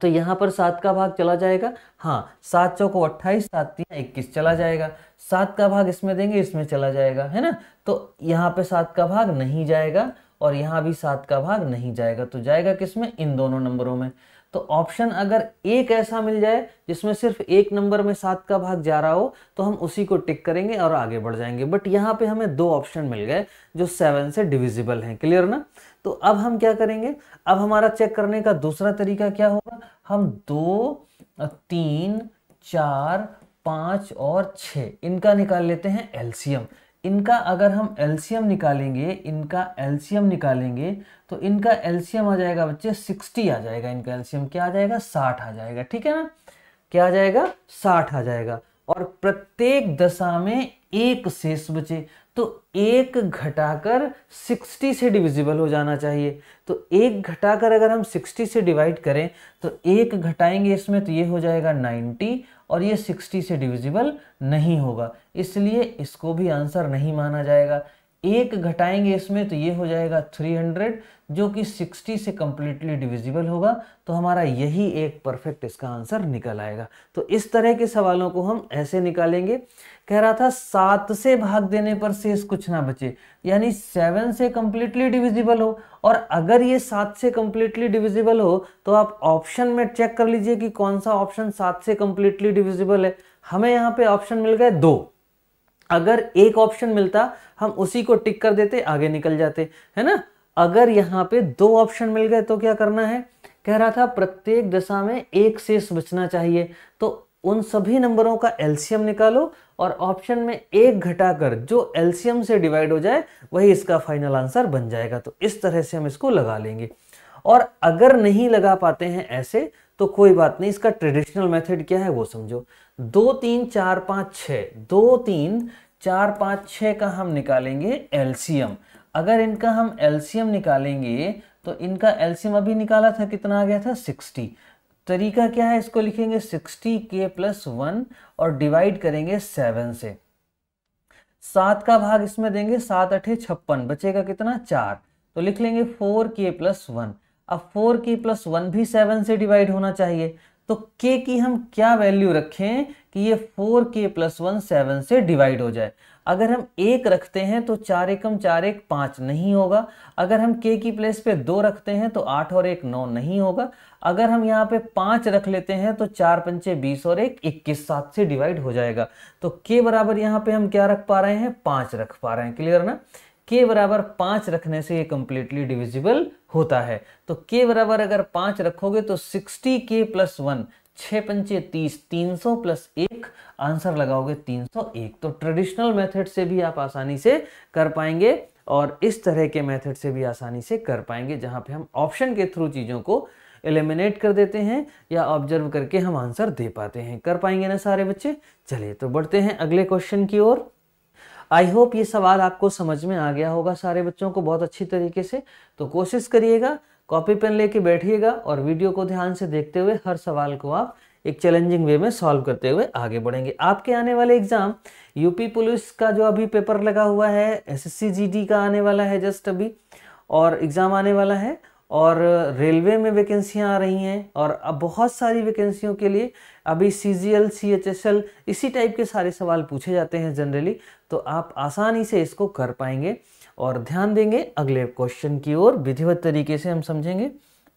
तो यहाँ पर सात का भाग चला जाएगा हाँ सात को अट्ठाईस सात तीन इक्कीस चला जाएगा सात का भाग इसमें देंगे इसमें चला जाएगा है ना तो यहाँ पे सात का भाग नहीं जाएगा और यहाँ भी सात का भाग नहीं जाएगा तो जाएगा किसमें इन दोनों नंबरों में तो ऑप्शन अगर एक ऐसा मिल जाए जिसमें सिर्फ एक नंबर में सात का भाग जा रहा हो तो हम उसी को टिक करेंगे और आगे बढ़ जाएंगे बट यहाँ पे हमें दो ऑप्शन मिल गए जो सेवन से डिविजिबल हैं क्लियर ना तो अब हम क्या करेंगे अब हमारा चेक करने का दूसरा तरीका क्या होगा हम दो तीन चार पाँच और छः इनका निकाल लेते हैं एल्सियम इनका अगर हम एल्शियम निकालेंगे इनका एल्शियम निकालेंगे तो इनका एल्शियम आ जाएगा बच्चे सिक्सटी आ जाएगा इनका एल्शियम क्या आ जाएगा साठ आ जाएगा ठीक है ना क्या आ जाएगा साठ आ जाएगा और प्रत्येक दशा में एक शेष बचे तो एक घटाकर 60 से डिविजिबल हो जाना चाहिए तो एक घटाकर अगर हम 60 से डिवाइड करें तो एक घटाएंगे इसमें तो ये हो जाएगा 90 और ये 60 से डिविजिबल नहीं होगा इसलिए इसको भी आंसर नहीं माना जाएगा एक घटाएंगे इसमें तो ये हो जाएगा हंड्रेड जो कि 60 से कम्प्लीटली डिविजिबल होगा तो हमारा यही एक परफेक्ट इसका आंसर निकल आएगा तो इस तरह के सवालों को हम ऐसे निकालेंगे कह रहा था सात से भाग देने पर शेष कुछ ना बचे यानी सेवन से कम्प्लीटली डिविजिबल हो और अगर ये सात से कम्प्लीटली डिविजिबल हो तो आप ऑप्शन में चेक कर लीजिए कि कौन सा ऑप्शन सात से कम्प्लीटली डिविजिबल है हमें यहाँ पे ऑप्शन मिल गए दो अगर एक ऑप्शन मिलता हम उसी को टिक कर देते आगे निकल जाते है ना अगर यहाँ पे दो ऑप्शन मिल गए तो क्या करना है कह रहा था प्रत्येक दशा में एक शेष बचना चाहिए तो उन सभी नंबरों का एल्सियम निकालो और ऑप्शन में एक घटाकर जो एल्शियम से डिवाइड हो जाए वही इसका फाइनल आंसर बन जाएगा तो इस तरह से हम इसको लगा लेंगे और अगर नहीं लगा पाते हैं ऐसे तो कोई बात नहीं इसका ट्रेडिशनल मेथड क्या है वो समझो दो तीन चार पाँच छ दो तीन चार पाँच छ का हम निकालेंगे एल्शियम अगर इनका हम एल्सियम निकालेंगे तो इनका एल्सियम अभी निकाला था कितना आ गया था सिक्सटी तरीका क्या है इसको लिखेंगे सिक्सटी के प्लस वन और डिवाइड करेंगे सेवन से सात का भाग इसमें देंगे सात अठे छप्पन बचेगा कितना चार तो लिख लेंगे फोर के प्लस वन अब फोर के प्लस वन भी सेवन से डिवाइड होना चाहिए तो के की हम क्या वैल्यू रखें कि ये फोर के प्लस वन सेवन से डिवाइड हो जाए अगर हम एक रखते हैं तो चार एकम चार एक पाँच नहीं होगा अगर हम के की प्लेस पे दो रखते हैं तो आठ और एक नौ नहीं होगा अगर हम यहाँ पे पाँच रख लेते हैं तो चार पंचे बीस और एक इक्कीस सात से डिवाइड हो जाएगा तो के बराबर यहाँ पे हम क्या रख पा रहे हैं पाँच रख पा रहे हैं क्लियर ना के बराबर पाँच रखने से ये कम्प्लीटली डिविजिबल होता है तो के बराबर अगर पाँच रखोगे तो सिक्सटी के प्लस वन छः पंचे तीस तीन सौ प्लस एक आंसर लगाओगे तीन सौ एक तो ट्रेडिशनल मेथड से भी आप आसानी से कर पाएंगे और इस तरह के मेथड से भी आसानी से कर पाएंगे जहां पे हम ऑप्शन के थ्रू चीज़ों को एलिमिनेट कर देते हैं या ऑब्जर्व करके हम आंसर दे पाते हैं कर पाएंगे ना सारे बच्चे चलिए तो बढ़ते हैं अगले क्वेश्चन की ओर आई होप ये सवाल आपको समझ में आ गया होगा सारे बच्चों को बहुत अच्छी तरीके से तो कोशिश करिएगा कॉपी पेन लेके बैठिएगा और वीडियो को ध्यान से देखते हुए हर सवाल को आप एक चैलेंजिंग वे में सॉल्व करते हुए आगे बढ़ेंगे आपके आने वाले एग्जाम यूपी पुलिस का जो अभी पेपर लगा हुआ है एसएससी जीडी का आने वाला है जस्ट अभी और एग्ज़ाम आने वाला है और रेलवे में वैकेंसियां आ रही हैं और अब बहुत सारी वैकेंसियों के लिए अभी C G L C H S L इसी टाइप के सारे सवाल पूछे जाते हैं जनरली तो आप आसानी से इसको कर पाएंगे और ध्यान देंगे अगले क्वेश्चन की ओर विधिवत तरीके से हम समझेंगे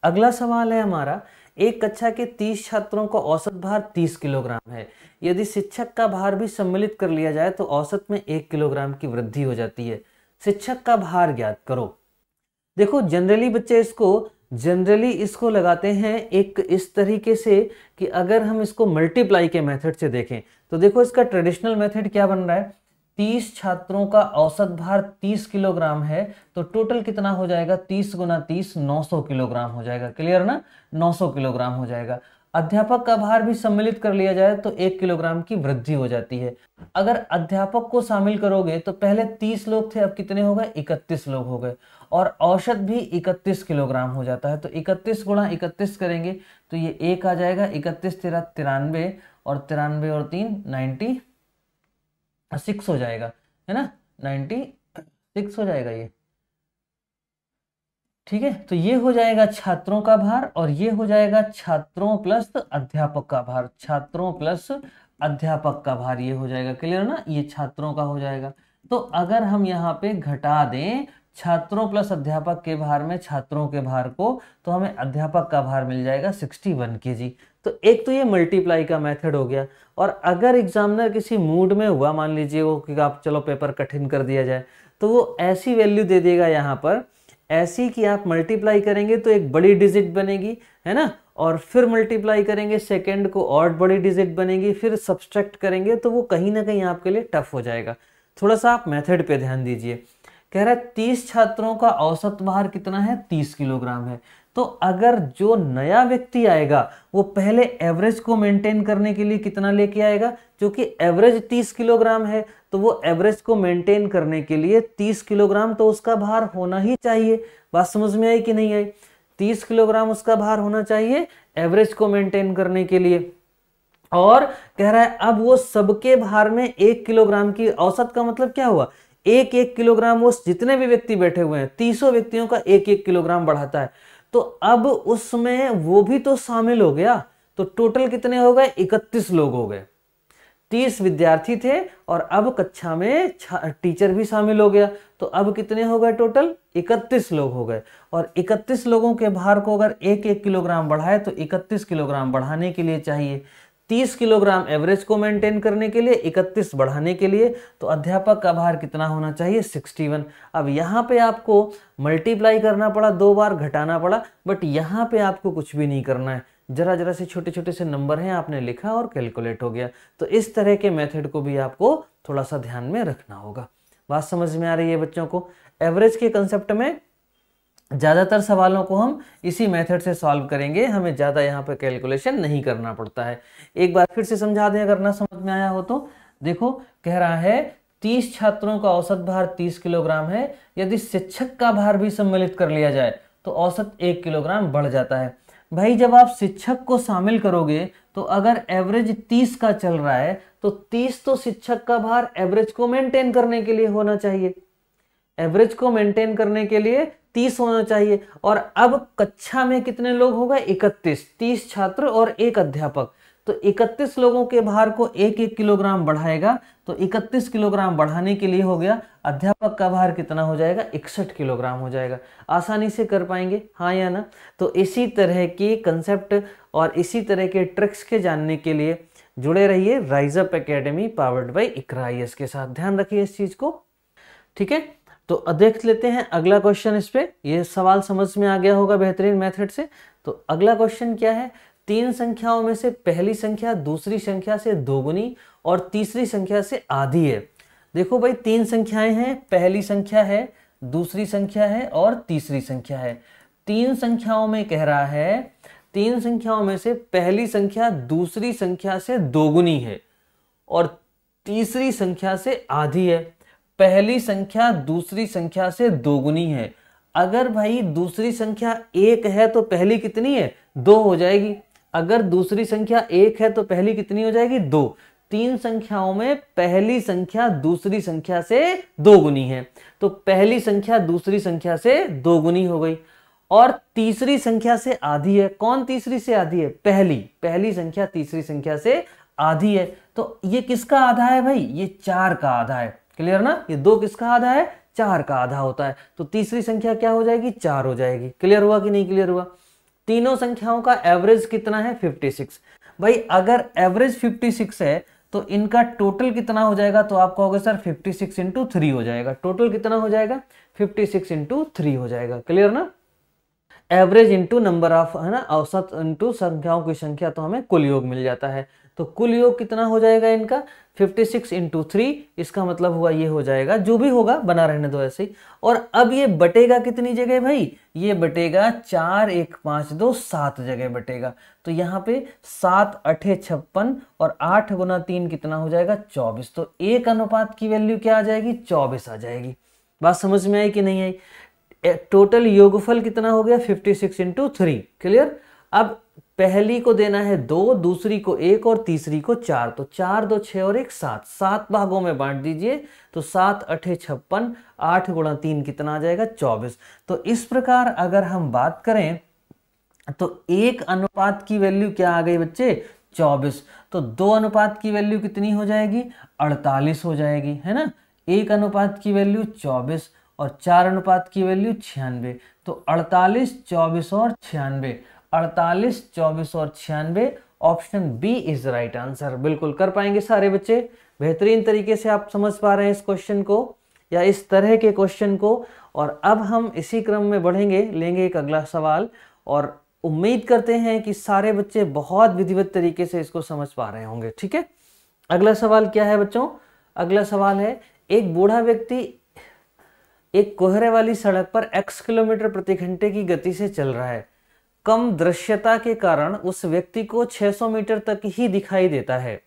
अगला सवाल है हमारा एक कक्षा के 30 छात्रों का औसत भार 30 किलोग्राम है यदि शिक्षक का भार भी सम्मिलित कर लिया जाए तो औसत में एक किलोग्राम की वृद्धि हो जाती है शिक्षक का भार ज्ञात करो देखो जनरली बच्चे इसको जनरली इसको लगाते हैं एक इस तरीके से कि अगर हम इसको मल्टीप्लाई के मेथड से देखें तो देखो इसका ट्रेडिशनल मेथड क्या बन रहा है तीस छात्रों का औसत भार तीस किलोग्राम है तो टोटल कितना हो जाएगा तीस गुना तीस नौ सौ किलोग्राम हो जाएगा क्लियर ना नौ सौ किलोग्राम हो जाएगा अध्यापक का भार भी सम्मिलित कर लिया जाए तो एक किलोग्राम की वृद्धि हो जाती है अगर अध्यापक को शामिल करोगे तो पहले तीस लोग थे अब कितने हो गए इकतीस लोग हो गए और औसत भी इकतीस किलोग्राम हो जाता है तो इकतीस गुणा इकतीस करेंगे तो ये एक आ जाएगा इकतीस तेरह तिरानवे और तिरानवे और तीन नाइन्टी सिक्स हाँ, हो जाएगा है ना नाइन्टी सिक्स हो जाएगा ये ठीक है तो ये हो जाएगा छात्रों का भार और ये हो जाएगा छात्रों प्लस अध्यापक का भार छात्रों प्लस अध्यापक का भार ये हो जाएगा क्लियर ना ये छात्रों का हो जाएगा तो अगर हम यहाँ पे घटा दें छात्रों प्लस अध्यापक के भार में छात्रों के भार को तो हमें अध्यापक का भार मिल जाएगा सिक्सटी वन के जी तो एक तो ये मल्टीप्लाई का मेथड हो गया और अगर एग्जामिनर किसी मूड में हुआ मान लीजिए वो कि आप चलो पेपर कठिन कर दिया जाए तो वो ऐसी वैल्यू दे देगा यहाँ पर ऐसी कि आप मल्टीप्लाई करेंगे तो एक बड़ी डिजिट बनेगी है ना और फिर मल्टीप्लाई करेंगे सेकेंड को और बड़ी डिजिट बनेगी फिर सब्सट्रैक्ट करेंगे तो वो कहीं ना कहीं आपके लिए टफ हो जाएगा थोड़ा सा आप मेथड पे ध्यान दीजिए कह रहा है तीस छात्रों का औसत भार कितना है तीस किलोग्राम है तो अगर जो नया व्यक्ति आएगा वो पहले एवरेज को मेंटेन करने के लिए कितना लेके आएगा जो कि एवरेज 30 किलोग्राम है तो वो एवरेज को मेंटेन करने के लिए 30 किलोग्राम तो उसका भार होना ही चाहिए बात समझ में आई कि नहीं आई 30 किलोग्राम उसका भार होना चाहिए एवरेज को मेंटेन करने के लिए और कह रहा है अब वो सबके भार में एक किलोग्राम की औसत का मतलब क्या हुआ एक एक किलोग्राम वो जितने भी व्यक्ति बैठे हुए हैं तीसों व्यक्तियों का एक एक किलोग्राम बढ़ाता है तो अब उसमें वो भी तो शामिल हो गया तो टोटल कितने हो गए इकतीस लोग हो गए तीस विद्यार्थी थे और अब कक्षा में टीचर भी शामिल हो गया तो अब कितने हो गए टोटल इकतीस लोग हो गए और इकतीस लोगों के भार को अगर एक एक किलोग्राम बढ़ाए तो इकतीस किलोग्राम बढ़ाने के लिए चाहिए 30 किलोग्राम एवरेज को मेंटेन करने के लिए 31 बढ़ाने के लिए तो अध्यापक का भार कितना होना चाहिए 61 अब यहाँ पे आपको मल्टीप्लाई करना पड़ा दो बार घटाना पड़ा बट यहाँ पे आपको कुछ भी नहीं करना है जरा जरा से छोटे छोटे से नंबर हैं आपने लिखा और कैलकुलेट हो गया तो इस तरह के मेथड को भी आपको थोड़ा सा ध्यान में रखना होगा बात समझ में आ रही है बच्चों को एवरेज के कंसेप्ट में ज़्यादातर सवालों को हम इसी मेथड से सॉल्व करेंगे हमें ज़्यादा यहाँ पर कैलकुलेशन नहीं करना पड़ता है एक बार फिर से समझा दें अगर ना समझ में आया हो तो देखो कह रहा है तीस छात्रों का औसत भार तीस किलोग्राम है यदि शिक्षक का भार भी सम्मिलित कर लिया जाए तो औसत एक किलोग्राम बढ़ जाता है भाई जब आप शिक्षक को शामिल करोगे तो अगर एवरेज तीस का चल रहा है तो तीस तो शिक्षक का भार एवरेज को मेंटेन करने के लिए होना चाहिए एवरेज को मेंटेन करने के लिए तीस होना चाहिए और अब कक्षा में कितने लोग हो गए इकतीस तीस छात्र और एक अध्यापक तो इकतीस लोगों के भार को एक एक किलोग्राम बढ़ाएगा तो इकतीस किलोग्राम बढ़ाने के लिए हो गया अध्यापक का भार कितना हो जाएगा इकसठ किलोग्राम हो जाएगा आसानी से कर पाएंगे हाँ या ना तो इसी तरह के कंसेप्ट और इसी तरह के ट्रिक्स के जानने के लिए जुड़े रहिए राइजअप एकेडमी पावर्ड बाई इकराइस के साथ ध्यान रखिए इस चीज़ को ठीक है तो देख लेते हैं अगला क्वेश्चन इस पर यह सवाल समझ में आ गया होगा बेहतरीन मेथड से तो अगला क्वेश्चन क्या है तीन संख्याओं में से पहली संख्या दूसरी संख्या से दोगुनी और तीसरी संख्या से आधी है देखो भाई तीन संख्याएं हैं पहली संख्या है दूसरी संख्या है और तीसरी संख्या है तीन संख्याओं में कह रहा है तीन संख्याओं में से पहली संख्या दूसरी संख्या से दोगुनी है और तीसरी संख्या से आधी है पहली संख्या दूसरी संख्या से दोगुनी है अगर भाई दूसरी संख्या एक है तो पहली कितनी है दो हो जाएगी अगर दूसरी संख्या एक है तो पहली कितनी हो जाएगी दो तीन संख्याओं में पहली संख्या दूसरी संख्या से दोगुनी है तो पहली संख्या दूसरी संख्या से दोगुनी हो गई और तीसरी संख्या से आधी है कौन तीसरी से आधी है पहली पहली संख्या तीसरी संख्या से आधी है तो ये किसका आधा है भाई ये चार का आधा है क्लियर ना ये दो किसका आधा है चार का आधा होता है तो तीसरी संख्या क्या हो जाएगी चार हो जाएगी क्लियर हुआ कि नहीं क्लियर हुआ तीनों संख्याओं का एवरेज कितना है 56 भाई अगर एवरेज 56 है तो इनका टोटल कितना हो जाएगा तो आप कहोगे सर 56 सिक्स इंटू थ्री हो जाएगा टोटल कितना हो जाएगा 56 सिक्स इंटू थ्री हो जाएगा क्लियर ना एवरेज इंटू नंबर ऑफ है ना औसत इंटू संख्याओं की संख्या तो हमें कुल योग मिल जाता है तो कुल योग कितना हो जाएगा इनका 56 सिक्स इंटू थ्री इसका मतलब हुआ ये हो जाएगा जो भी होगा बना रहने दो ऐसे ही और अब ये बटेगा कितनी जगह भाई ये बटेगा चार एक पाँच दो सात जगह बटेगा तो यहाँ पे सात अठे छप्पन और आठ गुना तीन कितना हो जाएगा चौबीस तो एक अनुपात की वैल्यू क्या आ जाएगी चौबीस आ जाएगी बात समझ में आई कि नहीं आई टोटल योगफल कितना हो गया fifty six into three clear अब पहली को देना है दो दूसरी को एक और तीसरी को चार तो चार दो छः और एक सात सात भागों में बांट दीजिए तो सात अठे छप्पन आठ गुणा तीन कितना आ जाएगा चौबीस तो इस प्रकार अगर हम बात करें तो एक अनुपात की वैल्यू क्या आ गई बच्चे चौबीस तो दो अनुपात की वैल्यू कितनी हो जाएगी अड़तालीस हो जाएगी है ना एक अनुपात की वैल्यू चौबीस और चार अनुपात की वैल्यू छियानवे तो अड़तालीस चौबीस और छियानवे अड़तालीस चौबीस और छियानवे option B is right answer बिल्कुल कर पाएंगे सारे बच्चे बेहतरीन तरीके से आप समझ पा रहे हैं इस क्वेश्चन को या इस तरह के क्वेश्चन को और अब हम इसी क्रम में बढ़ेंगे लेंगे एक अगला सवाल और उम्मीद करते हैं कि सारे बच्चे बहुत विधिवत तरीके से इसको समझ पा रहे होंगे ठीक है अगला सवाल क्या है बच्चों अगला सवाल है एक बूढ़ा व्यक्ति एक कोहरे वाली सड़क पर एक्स किलोमीटर प्रति घंटे की गति से चल रहा है कम दृश्यता के कारण उस व्यक्ति को 600 मीटर तक ही दिखाई देता है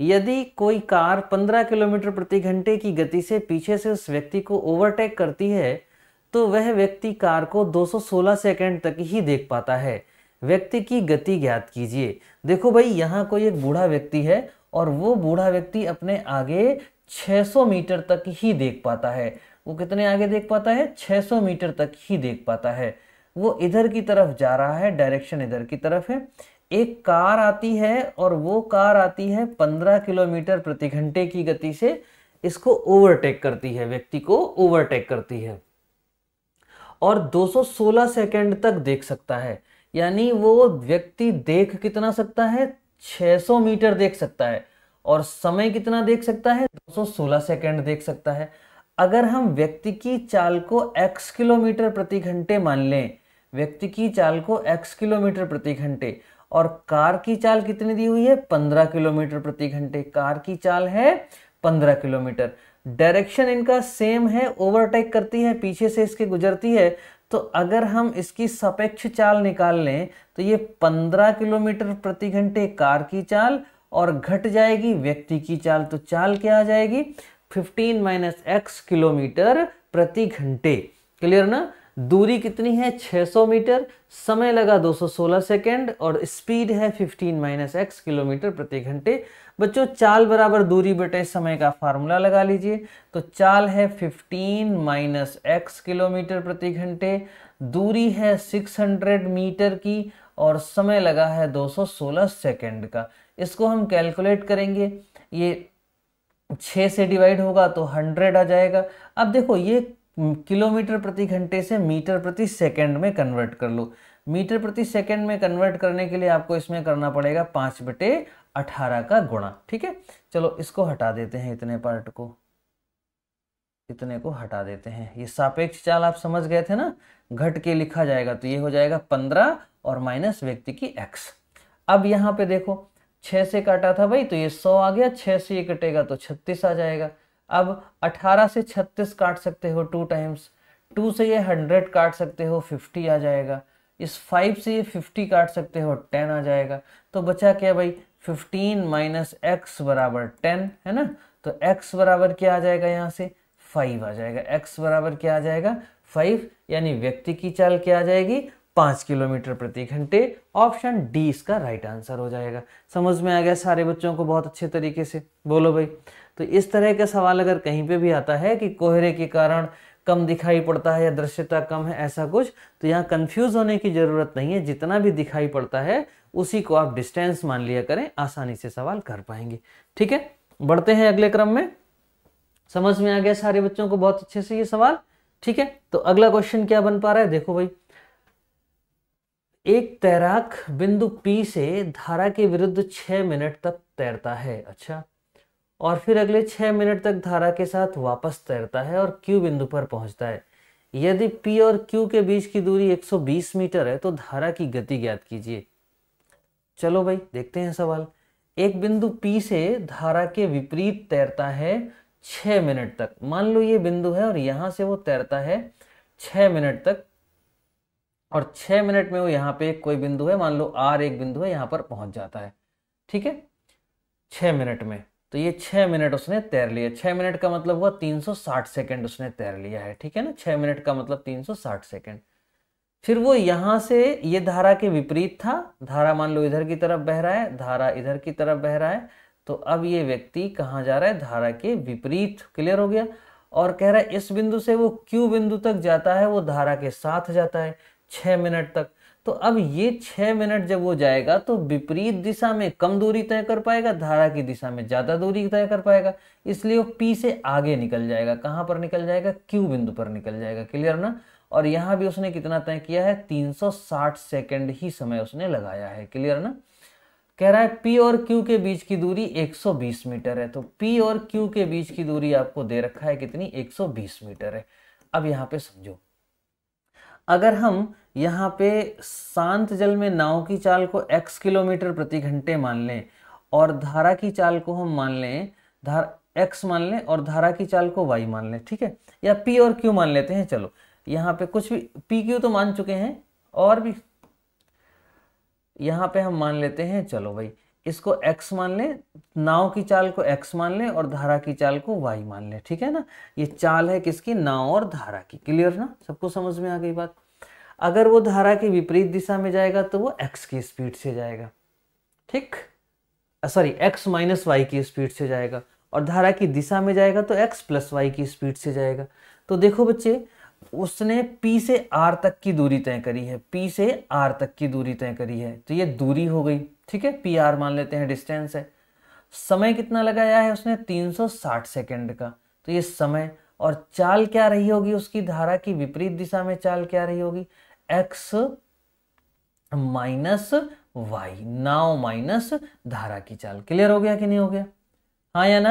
यदि कोई कार 15 किलोमीटर प्रति घंटे की गति से पीछे से उस व्यक्ति को ओवरटेक करती है तो वह व्यक्ति कार को 216 सेकंड तक ही देख पाता है व्यक्ति की गति ज्ञात कीजिए देखो भाई यहाँ कोई एक बूढ़ा व्यक्ति है और वो बूढ़ा व्यक्ति अपने आगे 600 मीटर तक ही देख पाता है वो कितने आगे देख पाता है 600 मीटर तक ही देख पाता है वो इधर की तरफ जा रहा है डायरेक्शन इधर की तरफ है एक कार आती है और वो कार आती है पंद्रह किलोमीटर प्रति घंटे की गति से इसको ओवरटेक करती है व्यक्ति को ओवरटेक करती है और 216 सेकंड तक देख सकता है यानी वो व्यक्ति देख कितना सकता है 600 मीटर देख सकता है और समय कितना देख सकता है 216 सेकंड देख सकता है अगर हम व्यक्ति की चाल को x किलोमीटर प्रति घंटे मान लें व्यक्ति की चाल को एक्स किलोमीटर प्रति घंटे और कार की चाल कितनी दी हुई है पंद्रह किलोमीटर प्रति घंटे कार की चाल है पंद्रह किलोमीटर डायरेक्शन इनका सेम है ओवरटेक करती है पीछे से इसके गुजरती है तो अगर हम इसकी सापेक्ष चाल निकाल लें तो ये पंद्रह किलोमीटर प्रति घंटे कार की चाल और घट जाएगी व्यक्ति की चाल तो चाल क्या आ जाएगी फिफ्टीन माइनस एक्स किलोमीटर प्रति घंटे क्लियर ना दूरी कितनी है 600 मीटर समय लगा 216 सेकंड और स्पीड है 15 माइनस एक्स किलोमीटर प्रति घंटे बच्चों चाल बराबर दूरी बटे समय का फार्मूला लगा लीजिए तो चाल है 15 माइनस एक्स किलोमीटर प्रति घंटे दूरी है 600 मीटर की और समय लगा है 216 सेकंड का इसको हम कैलकुलेट करेंगे ये छः से डिवाइड होगा तो हंड्रेड आ जाएगा अब देखो ये किलोमीटर प्रति घंटे से मीटर प्रति सेकंड में कन्वर्ट कर लो मीटर प्रति सेकंड में कन्वर्ट करने के लिए आपको इसमें करना पड़ेगा पाँच बटे अठारह का गुणा ठीक है चलो इसको हटा देते हैं इतने पार्ट को इतने को हटा देते हैं ये सापेक्ष चाल आप समझ गए थे ना घट के लिखा जाएगा तो ये हो जाएगा पंद्रह और माइनस व्यक्ति की एक्स अब यहाँ पे देखो छः से काटा था भाई तो ये सौ आ गया छः से ये कटेगा तो छत्तीस आ जाएगा अब 18 से 36 काट सकते हो टू टाइम्स टू से ये 100 काट सकते हो 50 आ जाएगा इस फाइव से ये 50 काट सकते हो 10 आ जाएगा तो बचा क्या भाई 15 माइनस एक्स बराबर टेन है ना तो x बराबर क्या आ जाएगा यहाँ से 5 आ जाएगा x बराबर क्या आ जाएगा 5 यानी व्यक्ति की चाल क्या आ जाएगी पाँच किलोमीटर प्रति घंटे ऑप्शन डी इसका राइट आंसर हो जाएगा समझ में आ गया सारे बच्चों को बहुत अच्छे तरीके से बोलो भाई तो इस तरह का सवाल अगर कहीं पे भी आता है कि कोहरे के कारण कम दिखाई पड़ता है या दृश्यता कम है ऐसा कुछ तो यहाँ कंफ्यूज होने की ज़रूरत नहीं है जितना भी दिखाई पड़ता है उसी को आप डिस्टेंस मान लिया करें आसानी से सवाल कर पाएंगे ठीक है बढ़ते हैं अगले क्रम में समझ में आ गया सारे बच्चों को बहुत अच्छे से ये सवाल ठीक है तो अगला क्वेश्चन क्या बन पा रहा है देखो भाई एक तैराक बिंदु पी से धारा के विरुद्ध छह मिनट तक तैरता है अच्छा और फिर अगले छः मिनट तक धारा के साथ वापस तैरता है और क्यू बिंदु पर पहुंचता है यदि पी और क्यू के बीच की दूरी 120 मीटर है तो धारा की गति ज्ञात कीजिए चलो भाई देखते हैं सवाल एक बिंदु पी से धारा के विपरीत तैरता है छः मिनट तक मान लो ये बिंदु है और यहाँ से वो तैरता है छः मिनट तक और छः मिनट में वो यहाँ पे कोई बिंदु है मान लो आर एक बिंदु है यहाँ पर पहुँच जाता है ठीक है छः मिनट में तो ये छः मिनट उसने तैर लिया छः मिनट का मतलब हुआ 360 सेकंड उसने तैर लिया है ठीक है ना छः मिनट का मतलब 360 सेकंड फिर वो यहाँ से ये धारा के विपरीत था धारा मान लो इधर की तरफ बह रहा है धारा इधर की तरफ बह रहा है तो अब ये व्यक्ति कहाँ जा रहा है धारा के विपरीत क्लियर हो गया और कह रहा है इस बिंदु से वो क्यू बिंदु तक जाता है वो धारा के साथ जाता है छः मिनट तक तो अब ये छः मिनट जब वो जाएगा तो विपरीत दिशा में कम दूरी तय कर पाएगा धारा की दिशा में ज़्यादा दूरी तय कर पाएगा इसलिए वो पी से आगे निकल जाएगा कहाँ पर निकल जाएगा क्यू बिंदु पर निकल जाएगा क्लियर ना और यहाँ भी उसने कितना तय किया है 360 सेकंड ही समय उसने लगाया है क्लियर ना कह रहा है पी और क्यू के बीच की दूरी एक मीटर है तो पी और क्यू के बीच की दूरी आपको दे रखा है कितनी एक मीटर है अब यहाँ पर समझो अगर हम यहाँ पे शांत जल में नाव की चाल को x किलोमीटर प्रति घंटे मान लें और धारा की चाल को हम मान लें धार x मान लें और धारा की चाल को y मान लें ठीक है या p और q मान लेते हैं चलो यहाँ पे कुछ भी पी क्यू तो मान चुके हैं और भी यहाँ पे हम मान लेते हैं चलो भाई इसको x मान लें नाव की चाल को x मान लें और धारा की चाल को y मान लें ठीक है ना ये चाल है किसकी नाव और धारा की क्लियर ना सबको समझ में आ गई बात अगर वो धारा के विपरीत दिशा में जाएगा तो वो एक्स की स्पीड से जाएगा ठीक सॉरी एक्स माइनस वाई की स्पीड से जाएगा और धारा की दिशा में जाएगा तो एक्स प्लस वाई की स्पीड से जाएगा तो देखो बच्चे उसने पी से आर तक की दूरी तय करी है पी से आर तक की दूरी तय करी है तो ये दूरी हो गई ठीक है पी आर मान लेते हैं डिस्टेंस है समय कितना लगाया है उसने 360 सेकंड का तो ये समय और चाल क्या रही होगी उसकी धारा की विपरीत दिशा में चाल क्या रही होगी एक्स माइनस वाई नाव माइनस धारा की चाल क्लियर हो गया कि नहीं हो गया हाँ या ना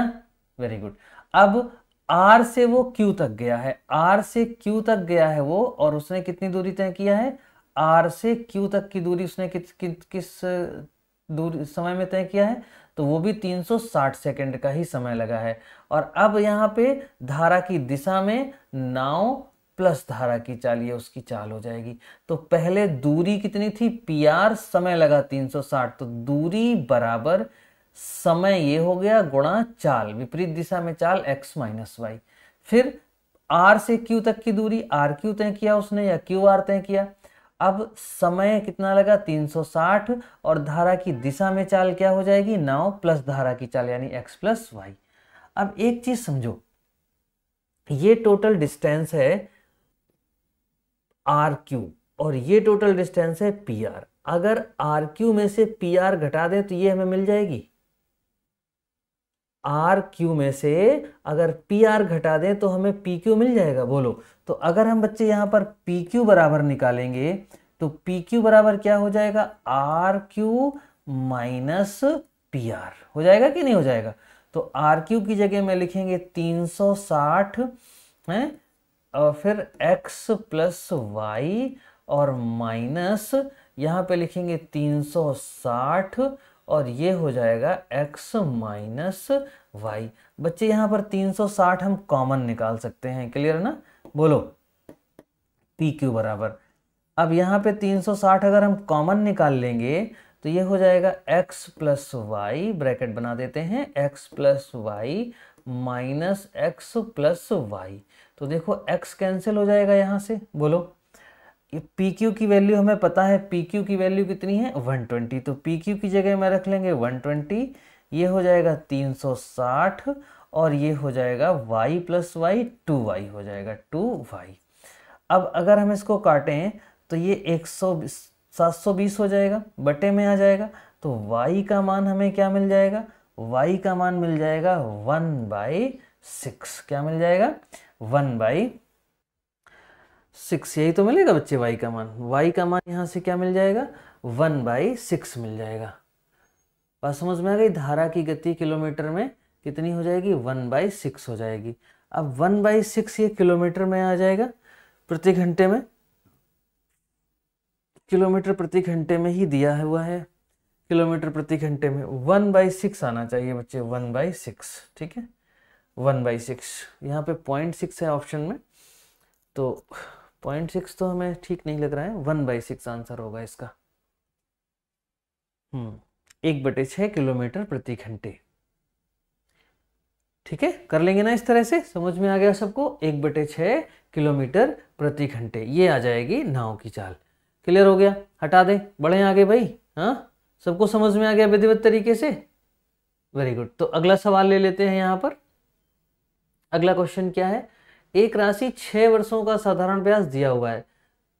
वेरी गुड अब आर से वो क्यू तक गया है आर से क्यू तक गया है वो और उसने कितनी दूरी तय किया है आर से क्यू तक की दूरी उसने किस कि, किस दूरी समय में तय किया है तो वो भी 360 सेकंड का ही समय लगा है और अब यहाँ पे धारा की दिशा में नाव प्लस धारा की चाल ये उसकी चाल हो जाएगी तो पहले दूरी कितनी थी पी आर समय लगा 360 तो दूरी बराबर समय ये हो गया गुणा चाल विपरीत दिशा में चाल x माइनस वाई फिर r से q तक की दूरी आर क्यू तय किया उसने या क्यू आर तय किया अब समय कितना लगा 360 और धारा की दिशा में चाल क्या हो जाएगी नाव प्लस धारा की चाल यानी x प्लस वाई अब एक चीज समझो ये टोटल डिस्टेंस है आर क्यू और ये टोटल डिस्टेंस है पी आर अगर आर क्यू में से पी आर घटा दें तो ये हमें मिल जाएगी आर क्यू में से अगर पी आर घटा दें तो हमें पी क्यू मिल जाएगा बोलो तो अगर हम बच्चे यहाँ पर पी क्यू बराबर निकालेंगे तो पी क्यू बराबर क्या हो जाएगा R Q minus P R हो जाएगा कि नहीं हो जाएगा तो आर क्यू की जगह में लिखेंगे तीन सौ साठ है और फिर x प्लस वाई और माइनस यहाँ पे लिखेंगे 360 और ये हो जाएगा x माइनस वाई बच्चे यहाँ पर 360 हम कॉमन निकाल सकते हैं क्लियर है ना बोलो पी क्यू बराबर अब यहाँ पे 360 अगर हम कॉमन निकाल लेंगे तो ये हो जाएगा x प्लस वाई ब्रैकेट बना देते हैं x plus Y minus X plus Y तो देखो x कैंसिल हो जाएगा यहाँ से बोलो ये पी क्यू की वैल्यू हमें पता है पी क्यू की वैल्यू कितनी है 120 तो पी क्यू की जगह में रख लेंगे 120 ये हो जाएगा 360 और ये हो जाएगा y plus Y two Y हो जाएगा टू वाई अब अगर हम इसको काटें तो ये एक सौ सात सौ बीस हो जाएगा बटे में आ जाएगा तो y का मान हमें क्या मिल जाएगा y का मान मिल जाएगा वन बाई सिक्स क्या मिल जाएगा वन बाई सिक्स यही तो मिलेगा बच्चे वाई का मान वाई का मान यहाँ से क्या मिल जाएगा वन बाई सिक्स मिल जाएगा बात समझ में आ गई धारा की गति किलोमीटर में कितनी हो जाएगी वन बाई सिक्स हो जाएगी अब वन बाई सिक्स ये किलोमीटर में आ जाएगा प्रति घंटे में किलोमीटर प्रति घंटे में ही दिया हुआ है किलोमीटर प्रति घंटे में वन बाई सिक्स आना चाहिए बच्चे वन बाई सिक्स ठीक है वन बाई सिक्स यहाँ पे पॉइंट सिक्स है ऑप्शन में तो पॉइंट सिक्स तो हमें ठीक नहीं लग रहा है वन बाई सिक्स आंसर होगा इसका हम्म एक बटे छः किलोमीटर प्रति घंटे ठीक है कर लेंगे ना इस तरह से समझ में आ गया सबको एक बटे छः किलोमीटर प्रति घंटे ये आ जाएगी नाव की चाल क्लियर हो गया हटा दें बढ़े आगे भाई हाँ सबको समझ में आ गया विधिवत तरीके से वेरी गुड तो अगला सवाल ले लेते हैं यहाँ पर अगला क्वेश्चन क्या है एक राशि छह वर्षों का साधारण ब्याज दिया हुआ है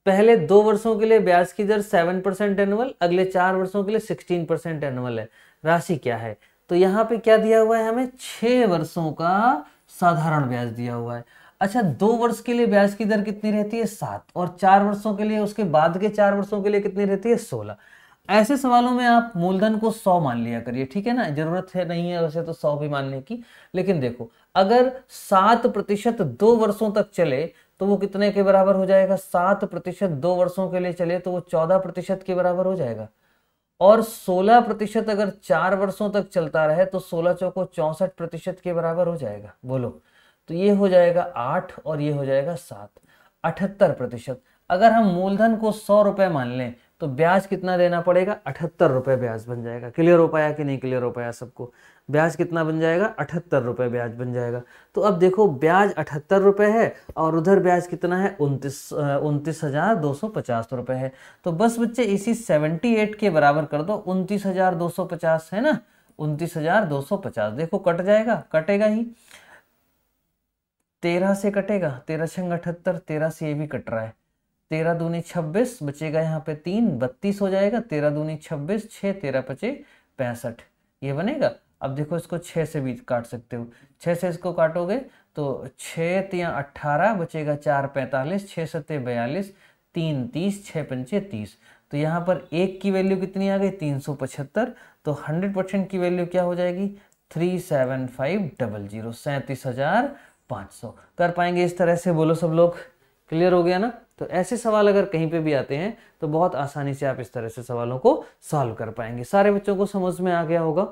पहले दो वर्षों के लिए ब्याज की दर सेवन परसेंट एनुअल अगले चार वर्षों के लिए सिक्सटीन परसेंट एनुअल है राशि क्या है तो यहाँ पे क्या दिया हुआ है हमें छह वर्षों का साधारण ब्याज दिया हुआ है अच्छा दो वर्ष के लिए ब्याज की दर कितनी रहती है सात और चार वर्षों के लिए उसके बाद के चार वर्षों के लिए कितनी रहती है सोलह ऐसे सवालों में आप मूलधन को सौ मान लिया करिए ठीक है ना जरूरत है नहीं है वैसे तो सौ भी मानने की लेकिन देखो अगर सात प्रतिशत दो वर्षों तक चले तो वो कितने के बराबर हो जाएगा सात प्रतिशत दो वर्षों के लिए चले तो वो चौदह प्रतिशत के बराबर हो जाएगा और सोलह प्रतिशत अगर चार वर्षों तक चलता रहे तो सोलह चौको चौसठ प्रतिशत के बराबर हो जाएगा बोलो तो ये हो जाएगा आठ और ये हो जाएगा सात अठहत्तर प्रतिशत अगर हम मूलधन को सौ रुपए मान लें तो ब्याज कितना देना पड़ेगा अठहत्तर रुपये ब्याज बन जाएगा क्लियर हो पाया कि नहीं क्लियर हो पाया सबको ब्याज कितना बन जाएगा अठहत्तर रुपये ब्याज बन जाएगा तो अब देखो ब्याज अठहत्तर रुपये है और उधर ब्याज कितना है उनतीस उनतीस हज़ार दो सौ पचास रुपये है तो बस बच्चे इसी सेवेंटी एट के बराबर कर दो उनतीस हज़ार दो सौ पचास है ना उनतीस हज़ार दो सौ पचास देखो कट जाएगा कटेगा ही तेरह से कटेगा तेरह छंग अठहत्तर तेरह से ये भी कट रहा है तेरह दूनी छब्बीस बचेगा यहाँ पे तीन बत्तीस हो जाएगा तेरह दूनी छब्बीस छः तेरह पचे पैंसठ ये बनेगा अब देखो इसको छः से भी काट सकते हो छः से इसको काटोगे तो छः तिया अट्ठारह बचेगा चार पैंतालीस छः सत्ते बयालीस तीन तीस छः पंचे तीस तो यहाँ पर एक की वैल्यू कितनी आ गई तीन सौ पचहत्तर तो हंड्रेड परसेंट की वैल्यू क्या हो जाएगी three seven five double zero सैंतीस हज़ार पाँच सौ कर पाएंगे इस तरह से बोलो सब लोग क्लियर हो गया ना तो ऐसे सवाल अगर कहीं पे भी आते हैं तो बहुत आसानी से आप इस तरह से सवालों को सॉल्व कर पाएंगे सारे बच्चों को समझ में आ गया होगा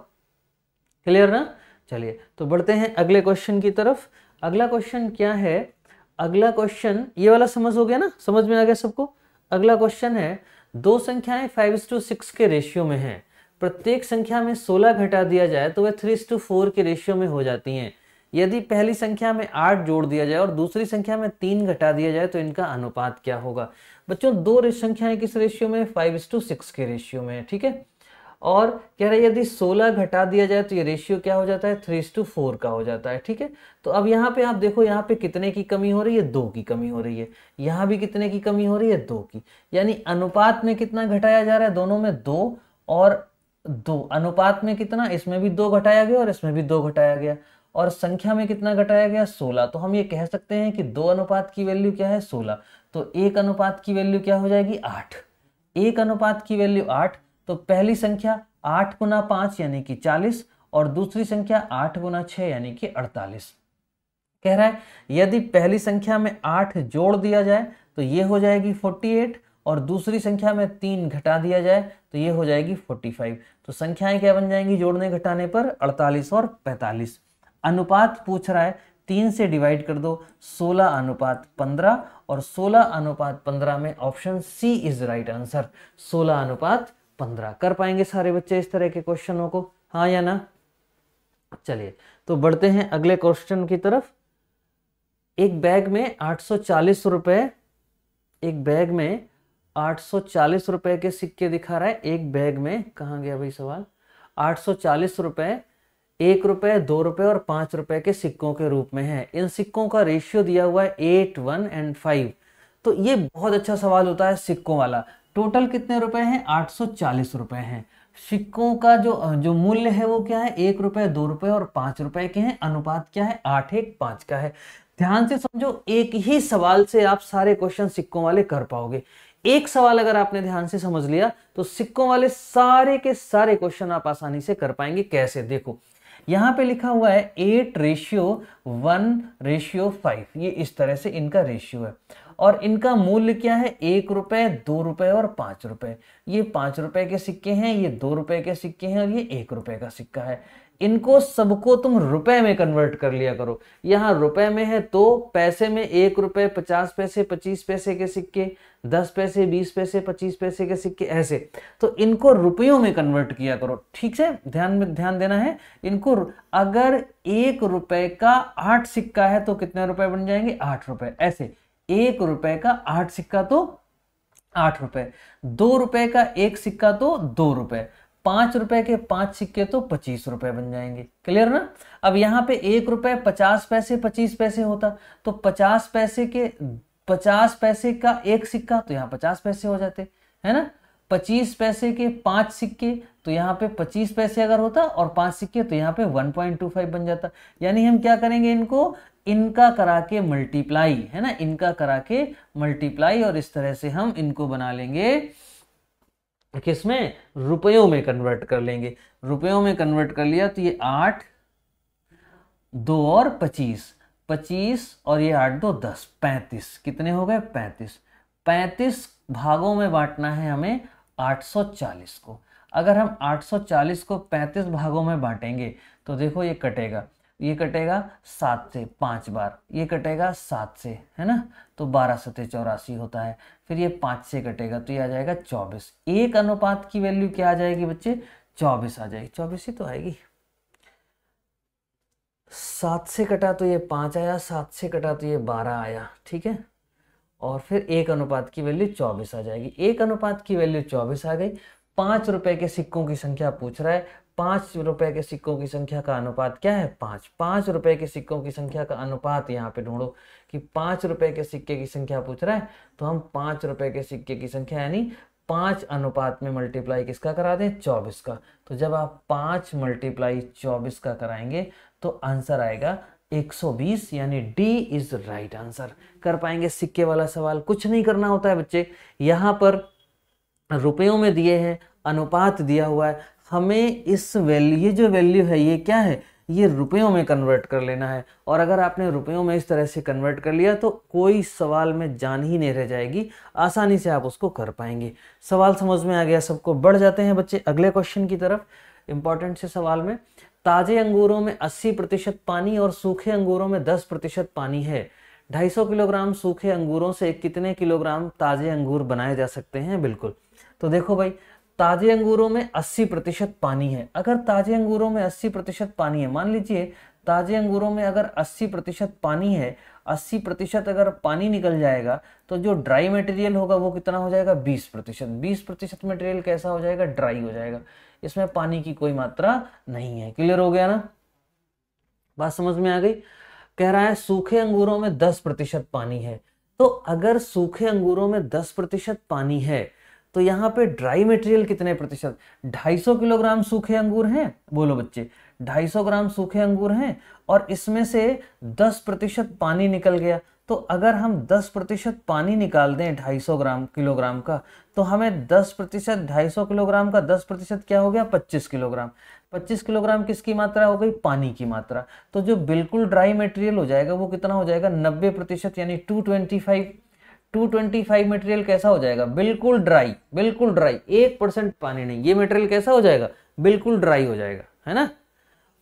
क्लियर ना चलिए तो बढ़ते हैं अगले क्वेश्चन की तरफ अगला क्वेश्चन क्या है अगला क्वेश्चन ये वाला समझ हो गया ना समझ में आ गया सबको अगला क्वेश्चन है दो संख्याएं फाइव टू सिक्स के रेशियो में हैं प्रत्येक संख्या में सोलह घटा दिया जाए तो वह थ्री टू फोर के रेशियो में हो जाती हैं यदि पहली संख्या में आठ जोड़ दिया जाए और दूसरी संख्या में तीन घटा दिया जाए तो इनका अनुपात क्या होगा बच्चों दो संख्याएं किस रेशियो में फाइव इस टू सिक्स के रेशियो में ठीक है और कह रहे यदि 16 घटा दिया जाए तो ये रेशियो क्या हो जाता है थ्री टू फोर का हो जाता है ठीक है तो अब यहाँ पे आप देखो यहाँ पे कितने की कमी हो रही है दो की कमी हो रही है यहाँ भी कितने की कमी हो रही है दो की यानी अनुपात में कितना घटाया जा रहा है दोनों में दो और दो अनुपात में कितना इसमें भी दो घटाया गया और इसमें भी दो घटाया गया और संख्या में कितना घटाया गया सोलह तो हम ये कह सकते हैं कि दो अनुपात की वैल्यू क्या है सोलह तो एक अनुपात की वैल्यू क्या हो जाएगी आठ एक अनुपात की वैल्यू आठ तो पहली संख्या आठ गुना पांच यानी कि चालीस और दूसरी संख्या आठ गुना छह यानी कि अड़तालीस कह रहा है यदि पहली संख्या में आठ जोड़ दिया जाए तो ये हो जाएगी फोर्टी एट और दूसरी संख्या में तीन घटा दिया जाए तो ये हो जाएगी फोर्टी फाइव तो संख्याएं क्या बन जाएंगी जोड़ने घटाने पर अड़तालीस और पैंतालीस अनुपात पूछ रहा है तीन से डिवाइड कर दो सोलह अनुपात पंद्रह और सोलह अनुपात पंद्रह में option C is right answer सोलह अनुपात पंद्रह कर पाएंगे सारे बच्चे इस तरह के क्वेश्चनों को हाँ या ना चलिए तो बढ़ते हैं अगले क्वेश्चन की तरफ एक बैग में आठ सौ चालीस रुपए एक बैग में आठ सौ चालीस रुपए के सिक्के दिखा रहा है एक बैग में कहा गया भाई सवाल आठ सौ चालीस रुपए एक रुपए दो रुपए और पांच रुपए के सिक्कों के रूप में है इन सिक्कों का रेशियो दिया हुआ है एट वन एंड फाइव तो ये बहुत अच्छा सवाल होता है सिक्कों वाला टोटल कितने रुपए हैं आठ सौ चालीस रुपए हैं सिक्कों का जो जो मूल्य है वो क्या है एक रुपए दो रुपए और पांच रुपए के हैं अनुपात क्या है आठ एक पांच का है ध्यान से समझो एक ही सवाल से आप सारे क्वेश्चन सिक्कों वाले कर पाओगे एक सवाल अगर आपने ध्यान से समझ लिया तो सिक्कों वाले सारे के सारे क्वेश्चन आप आसानी से कर पाएंगे कैसे देखो यहाँ पे लिखा हुआ है eight ratio one ratio five ये इस तरह से इनका रेशियो है और इनका मूल्य क्या है एक रुपए दो रुपए और पांच रुपए ये पांच रुपए के सिक्के हैं ये दो रुपए के सिक्के हैं और ये एक रुपए का सिक्का है इनको सबको तुम रुपए में कन्वर्ट कर लिया करो यहाँ रुपए में है तो पैसे में एक रुपए पचास पैसे पच्चीस पैसे के सिक्के दस पैसे बीस पैसे पच्चीस पैसे के सिक्के ऐसे तो इनको रुपयों में कन्वर्ट किया करो ठीक है ध्यान में ध्यान देना है इनको अगर एक रुपए का आठ सिक्का है तो कितने रुपए बन जाएंगे आठ रुपए ऐसे एक रुपए का आठ सिक्का तो आठ रुपए दो रुपए का एक सिक्का तो दो रुपए पांच रुपए के पांच सिक्के तो पच्चीस रुपए बन जाएंगे क्लियर ना अब यहाँ पे एक रुपए पचास पैसे पच्चीस पैसे होता तो पचास पैसे के पचास पैसे का एक सिक्का तो यहाँ पचास पैसे हो जाते है ना पच्चीस पैसे के पांच सिक्के तो यहाँ पे पच्चीस पैसे अगर होता और पांच सिक्के तो यहाँ पे वन पॉइंट टू फाइव बन जाता यानी हम क्या करेंगे इनको इनका करा के मल्टीप्लाई है ना इनका करा के मल्टीप्लाई और इस तरह से हम इनको बना लेंगे किसमें रुपयों में कन्वर्ट कर लेंगे रुपयों में कन्वर्ट कर लिया तो ये आठ दो और पच्चीस पच्चीस और ये आठ दो दस पैंतीस कितने हो गए पैंतीस पैंतीस भागों में बांटना है हमें आठ सौ चालीस को अगर हम आठ सौ चालीस को पैंतीस भागों में बांटेंगे तो देखो ये कटेगा ये कटेगा सात से पांच बार ये कटेगा सात से है ना तो बारह सतह चौरासी होता है फिर ये पांच से कटेगा तो ये आ जाएगा चौबीस एक अनुपात की वैल्यू क्या आ जाएगी बच्चे चौबीस आ जाएगी चौबीस ही तो आएगी सात से कटा तो ये पांच आया सात से कटा तो ये बारह आया ठीक है और फिर एक अनुपात की वैल्यू चौबीस आ जाएगी एक अनुपात की वैल्यू चौबीस आ गई पांच रुपए के सिक्कों की संख्या पूछ रहा है पांच रुपए के सिक्कों की संख्या का अनुपात क्या है पांच पांच रुपए के सिक्कों की संख्या का अनुपात यहाँ पे ढूंढो कि पांच रुपए के सिक्के की संख्या पूछ रहा है तो हम पांच रुपए के सिक्के की संख्या यानी पांच अनुपात में मल्टीप्लाई किसका करा दें चौबीस का तो जब आप पांच मल्टीप्लाई चौबीस का कराएंगे तो आंसर आएगा 120 यानी डी इज राइट आंसर कर पाएंगे सिक्के वाला सवाल कुछ नहीं करना होता है बच्चे यहां पर रुपयों में दिए हैं अनुपात दिया हुआ है हमें इस वैल्यू ये जो वैल्यू है ये क्या है ये रुपयों में कन्वर्ट कर लेना है और अगर आपने रुपयों में इस तरह से कन्वर्ट कर लिया तो कोई सवाल में जान ही नहीं रह जाएगी आसानी से आप उसको कर पाएंगे सवाल समझ में आ गया सबको बढ़ जाते हैं बच्चे अगले क्वेश्चन की तरफ इम्पॉर्टेंट से सवाल में ताज़े अंगूरों में 80 प्रतिशत पानी और सूखे अंगूरों में 10 प्रतिशत पानी है 250 किलोग्राम सूखे अंगूरों से कितने किलोग्राम ताज़े अंगूर बनाए जा सकते हैं बिल्कुल तो देखो भाई ताजे अंगूरों में 80 प्रतिशत पानी है अगर ताजे अंगूरों में 80 प्रतिशत पानी है मान लीजिए ताजे अंगूरों में अगर 80 प्रतिशत पानी है 80 प्रतिशत अगर पानी निकल जाएगा तो जो ड्राई मटेरियल होगा वो कितना हो जाएगा 20 प्रतिशत बीस प्रतिशत मटेरियल कैसा हो जाएगा ड्राई हो जाएगा इसमें पानी की कोई मात्रा नहीं है क्लियर हो गया ना बात समझ में आ गई कह रहा है सूखे अंगूरों में दस प्रतिशत पानी है तो अगर सूखे अंगूरों में दस प्रतिशत पानी है तो यहाँ पे ड्राई मटेरियल कितने प्रतिशत 250 किलोग्राम सूखे अंगूर हैं बोलो बच्चे 250 ग्राम सूखे अंगूर हैं और इसमें से 10 प्रतिशत पानी निकल गया तो अगर हम 10 प्रतिशत पानी निकाल दें 250 ग्राम किलोग्राम का तो हमें 10 प्रतिशत ढाई किलोग्राम का 10 प्रतिशत क्या हो गया 25 किलोग्राम 25 किलोग्राम किसकी मात्रा हो गई पानी की मात्रा तो जो बिल्कुल ड्राई मटेरियल हो जाएगा वो कितना हो जाएगा 90 प्रतिशत यानी 225 225 मटेरियल कैसा हो जाएगा बिल्कुल ड्राई बिल्कुल ड्राई एक परसेंट पानी नहीं ये मटेरियल कैसा हो जाएगा बिल्कुल ड्राई हो जाएगा है ना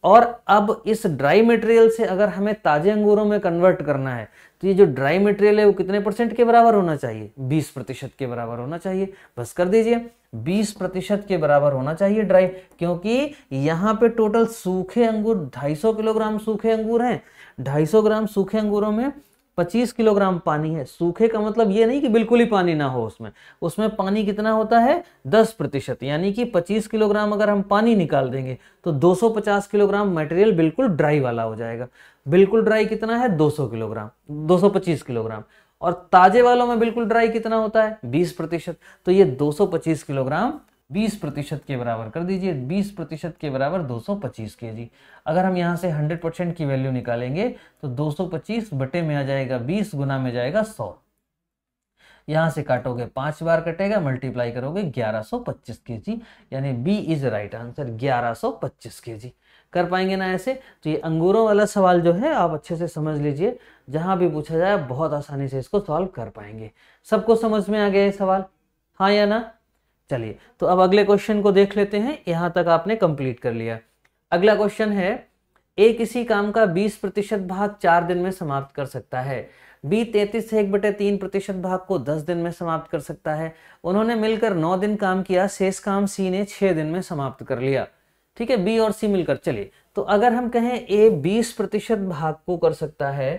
और अब इस ड्राई मटेरियल से अगर हमें ताजे अंगूरों में कन्वर्ट करना है तो ये जो ड्राई मटेरियल है वो कितने परसेंट के बराबर होना चाहिए 20 प्रतिशत के बराबर होना चाहिए बस कर दीजिए 20 प्रतिशत के बराबर होना चाहिए ड्राई क्योंकि यहाँ पे टोटल सूखे अंगूर 250 किलोग्राम सूखे अंगूर हैं 250 ग्राम सूखे अंगूरों में 25 किलोग्राम पानी है सूखे का मतलब ये नहीं कि बिल्कुल ही पानी ना हो उसमें उसमें पानी कितना होता है 10 प्रतिशत यानी कि 25 किलोग्राम अगर हम पानी निकाल देंगे तो 250 किलोग्राम मटेरियल बिल्कुल ड्राई वाला हो जाएगा बिल्कुल ड्राई कितना है 200 किलोग्राम 225 किलोग्राम और ताजे वालों में बिल्कुल ड्राई कितना होता है 20 प्रतिशत तो ये 225 किलोग्राम 20 प्रतिशत के बराबर कर दीजिए 20 प्रतिशत के बराबर 225 जी अगर हम यहाँ से 100 परसेंट की वैल्यू निकालेंगे तो 225 बटे में आ जाएगा 20 गुना में जाएगा 100 यहाँ से काटोगे पांच बार कटेगा मल्टीप्लाई करोगे 1125 जी यानी बी इज राइट आंसर 1125 जी कर पाएंगे ना ऐसे तो ये अंगूरों वाला सवाल जो है आप अच्छे से समझ लीजिए जहाँ भी पूछा जाए बहुत आसानी से इसको सॉल्व कर पाएंगे सबको समझ में आ गया ये सवाल हाँ या ना चलिए तो अब अगले क्वेश्चन को देख लेते हैं यहां तक आपने कंप्लीट कर लिया अगला क्वेश्चन है ए किसी काम का 20 प्रतिशत भाग चार दिन में समाप्त कर सकता है बी तैतीस से एक बटे तीन प्रतिशत भाग को दस दिन में समाप्त कर सकता है उन्होंने मिलकर नौ दिन काम किया शेष काम सी ने छः दिन में समाप्त कर लिया ठीक है बी और सी मिलकर चलिए तो अगर हम कहें ए बीस प्रतिशत भाग को कर सकता है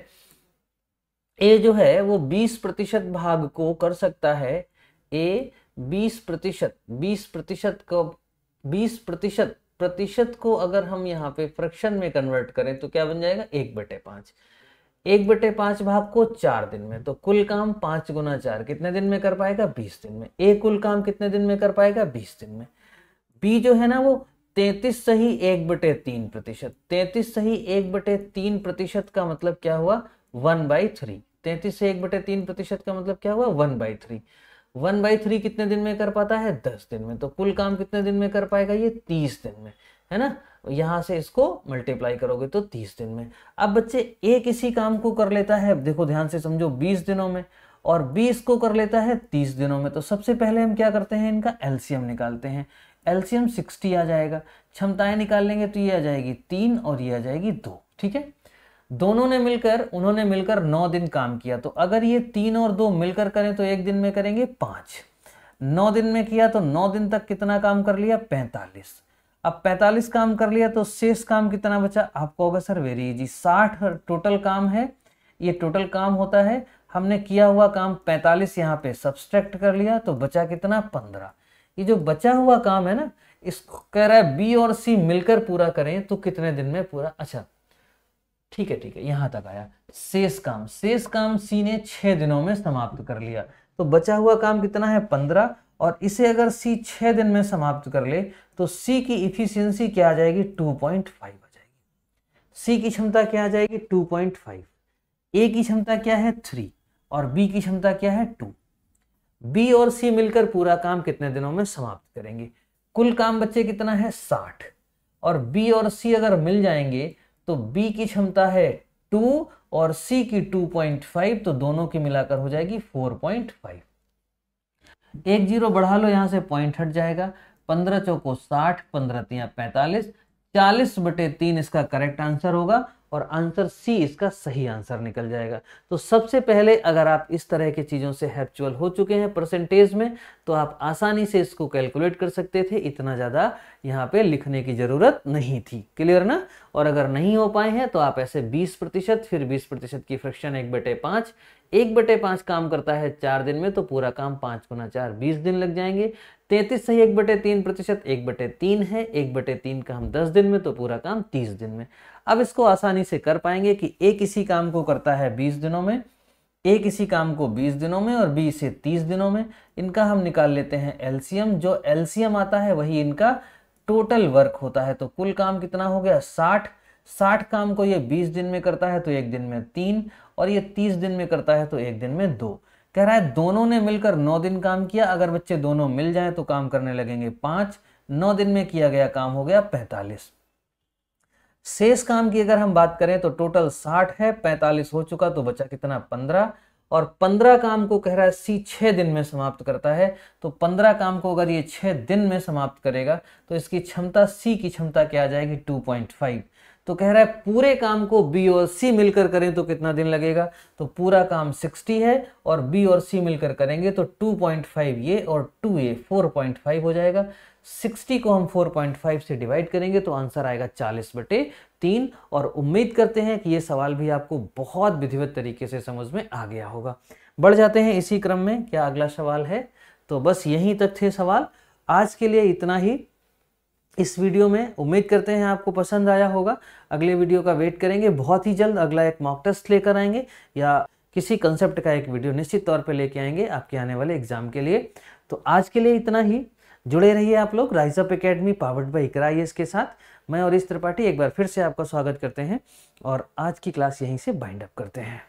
ए जो है वो बीस प्रतिशत भाग को कर सकता है ए बीस प्रतिशत बीस प्रतिशत को बीस प्रतिशत प्रतिशत को अगर हम यहाँ पे फ्रैक्शन में कन्वर्ट करें तो क्या बन जाएगा एक बटे पांच एक बटे पांच भाग को चार दिन में तो कुल काम पांच गुना चार कितने दिन में कर पाएगा बीस दिन में ए कुल काम कितने दिन में कर पाएगा बीस दिन में बी जो है ना वो तैतीस सही एक बटे तीन प्रतिशत तैतीस सही एक बटे तीन प्रतिशत का मतलब क्या हुआ वन बाई थ्री तैतीस से एक बटे तीन प्रतिशत का मतलब क्या हुआ one by three one by three कितने दिन में कर पाता है दस दिन में तो कुल काम कितने दिन में कर पाएगा ये तीस दिन में है ना यहाँ से इसको मल्टीप्लाई करोगे तो तीस दिन में अब बच्चे एक इसी काम को कर लेता है देखो ध्यान से समझो बीस दिनों में और बीस को कर लेता है तीस दिनों में तो सबसे पहले हम क्या करते हैं इनका एल्सियम निकालते हैं एल्सियम सिक्सटी आ जाएगा क्षमताएं निकाल लेंगे तो ये आ जाएगी तीन और ये आ जाएगी दो ठीक है दोनों ने मिलकर उन्होंने मिलकर नौ दिन काम किया तो अगर ये तीन और दो मिलकर करें तो एक दिन में करेंगे पांच नौ दिन में किया तो नौ दिन तक कितना काम कर लिया पैंतालीस अब पैंतालीस काम कर लिया तो शेष काम कितना बचा आपको होगा सर वेरी इजी साठ टोटल काम है ये टोटल काम होता है हमने किया हुआ काम पैंतालीस यहाँ पे सब्सट्रैक्ट कर लिया तो बचा कितना पंद्रह ये जो बचा हुआ काम है ना इसको कह रहा है बी और सी मिलकर पूरा करें तो कितने दिन में पूरा अच्छा ठीक है ठीक है यहां तक आया शेष काम शेष काम सी ने छः दिनों में समाप्त कर लिया तो बचा हुआ काम कितना है पंद्रह और इसे अगर सी छह दिन में समाप्त कर ले तो सी की इफिशियंसी क्या आ जाएगी टू पॉइंट फाइव आ जाएगी सी की क्षमता क्या आ जाएगी टू पॉइंट फाइव ए की क्षमता क्या है थ्री और बी की क्षमता क्या है टू बी और सी मिलकर पूरा काम कितने दिनों में समाप्त करेंगे कुल काम बच्चे कितना है साठ और बी और सी अगर मिल जाएंगे तो बी की क्षमता है टू और सी की टू पॉइंट फाइव तो दोनों की मिलाकर हो जाएगी फोर पॉइंट फाइव एक जीरो बढ़ा लो यहां से पॉइंट हट जाएगा पंद्रह चौको साठ पंद्रह पैंतालीस चालीस बटे तीन इसका करेक्ट आंसर होगा और आंसर सी इसका सही आंसर निकल जाएगा तो सबसे पहले अगर आप इस तरह की चीज़ों से हैप्चुअल हो चुके हैं परसेंटेज में तो आप आसानी से इसको कैलकुलेट कर सकते थे इतना ज़्यादा यहाँ पे लिखने की ज़रूरत नहीं थी क्लियर ना और अगर नहीं हो पाए हैं तो आप ऐसे 20 प्रतिशत फिर 20 प्रतिशत की फ्रिक्शन एक बटे पाँच एक बटे पाँच काम करता है चार दिन में तो पूरा काम पाँच गुना चार बीस दिन लग जाएंगे तैतीस सही एक बटे तीन प्रतिशत एक बटे तीन है एक बटे तीन का हम दस दिन में तो पूरा काम तीस दिन में अब इसको आसानी से कर पाएंगे कि एक इसी काम को करता है बीस दिनों में एक इसी काम को बीस दिनों में और बीस से तीस दिनों में इनका हम निकाल लेते हैं एलसीएम जो एलसीएम आता है वही इनका टोटल वर्क होता है तो कुल काम कितना हो गया साठ साठ काम को ये बीस दिन में करता है तो एक दिन में तीन और ये तीस दिन में करता है तो एक दिन में दो कह रहा है दोनों ने मिलकर नौ दिन काम किया अगर बच्चे दोनों मिल जाए तो काम करने लगेंगे पांच नौ दिन में किया गया काम हो गया पैंतालीस शेष काम की अगर हम बात करें तो टोटल साठ है पैंतालीस हो चुका तो बचा कितना पंद्रह और पंद्रह काम को कह रहा है सी छह दिन में समाप्त करता है तो पंद्रह काम को अगर ये छह दिन में समाप्त करेगा तो इसकी क्षमता सी की क्षमता क्या आ जाएगी टू पॉइंट फाइव तो कह रहा है पूरे काम को बी और सी मिलकर करें तो कितना दिन लगेगा तो पूरा काम 60 है और बी और सी मिलकर करेंगे तो 2.5 ये और 2 ये 4.5 हो जाएगा 60 को हम 4.5 से डिवाइड करेंगे तो आंसर आएगा 40 बटे तीन और उम्मीद करते हैं कि ये सवाल भी आपको बहुत विधिवत तरीके से समझ में आ गया होगा बढ़ जाते हैं इसी क्रम में क्या अगला सवाल है तो बस यहीं तक थे सवाल आज के लिए इतना ही इस वीडियो में उम्मीद करते हैं आपको पसंद आया होगा अगले वीडियो का वेट करेंगे बहुत ही जल्द अगला एक मॉक टेस्ट लेकर आएंगे या किसी कंसेप्ट का एक वीडियो निश्चित तौर पर लेके आएंगे आपके आने वाले एग्जाम के लिए तो आज के लिए इतना ही जुड़े रहिए आप लोग राइजअप एकेडमी पावर्ड बाई इकरा के साथ मैं और इस त्रिपाठी एक बार फिर से आपका स्वागत करते हैं और आज की क्लास यहीं से बाइंड अप करते हैं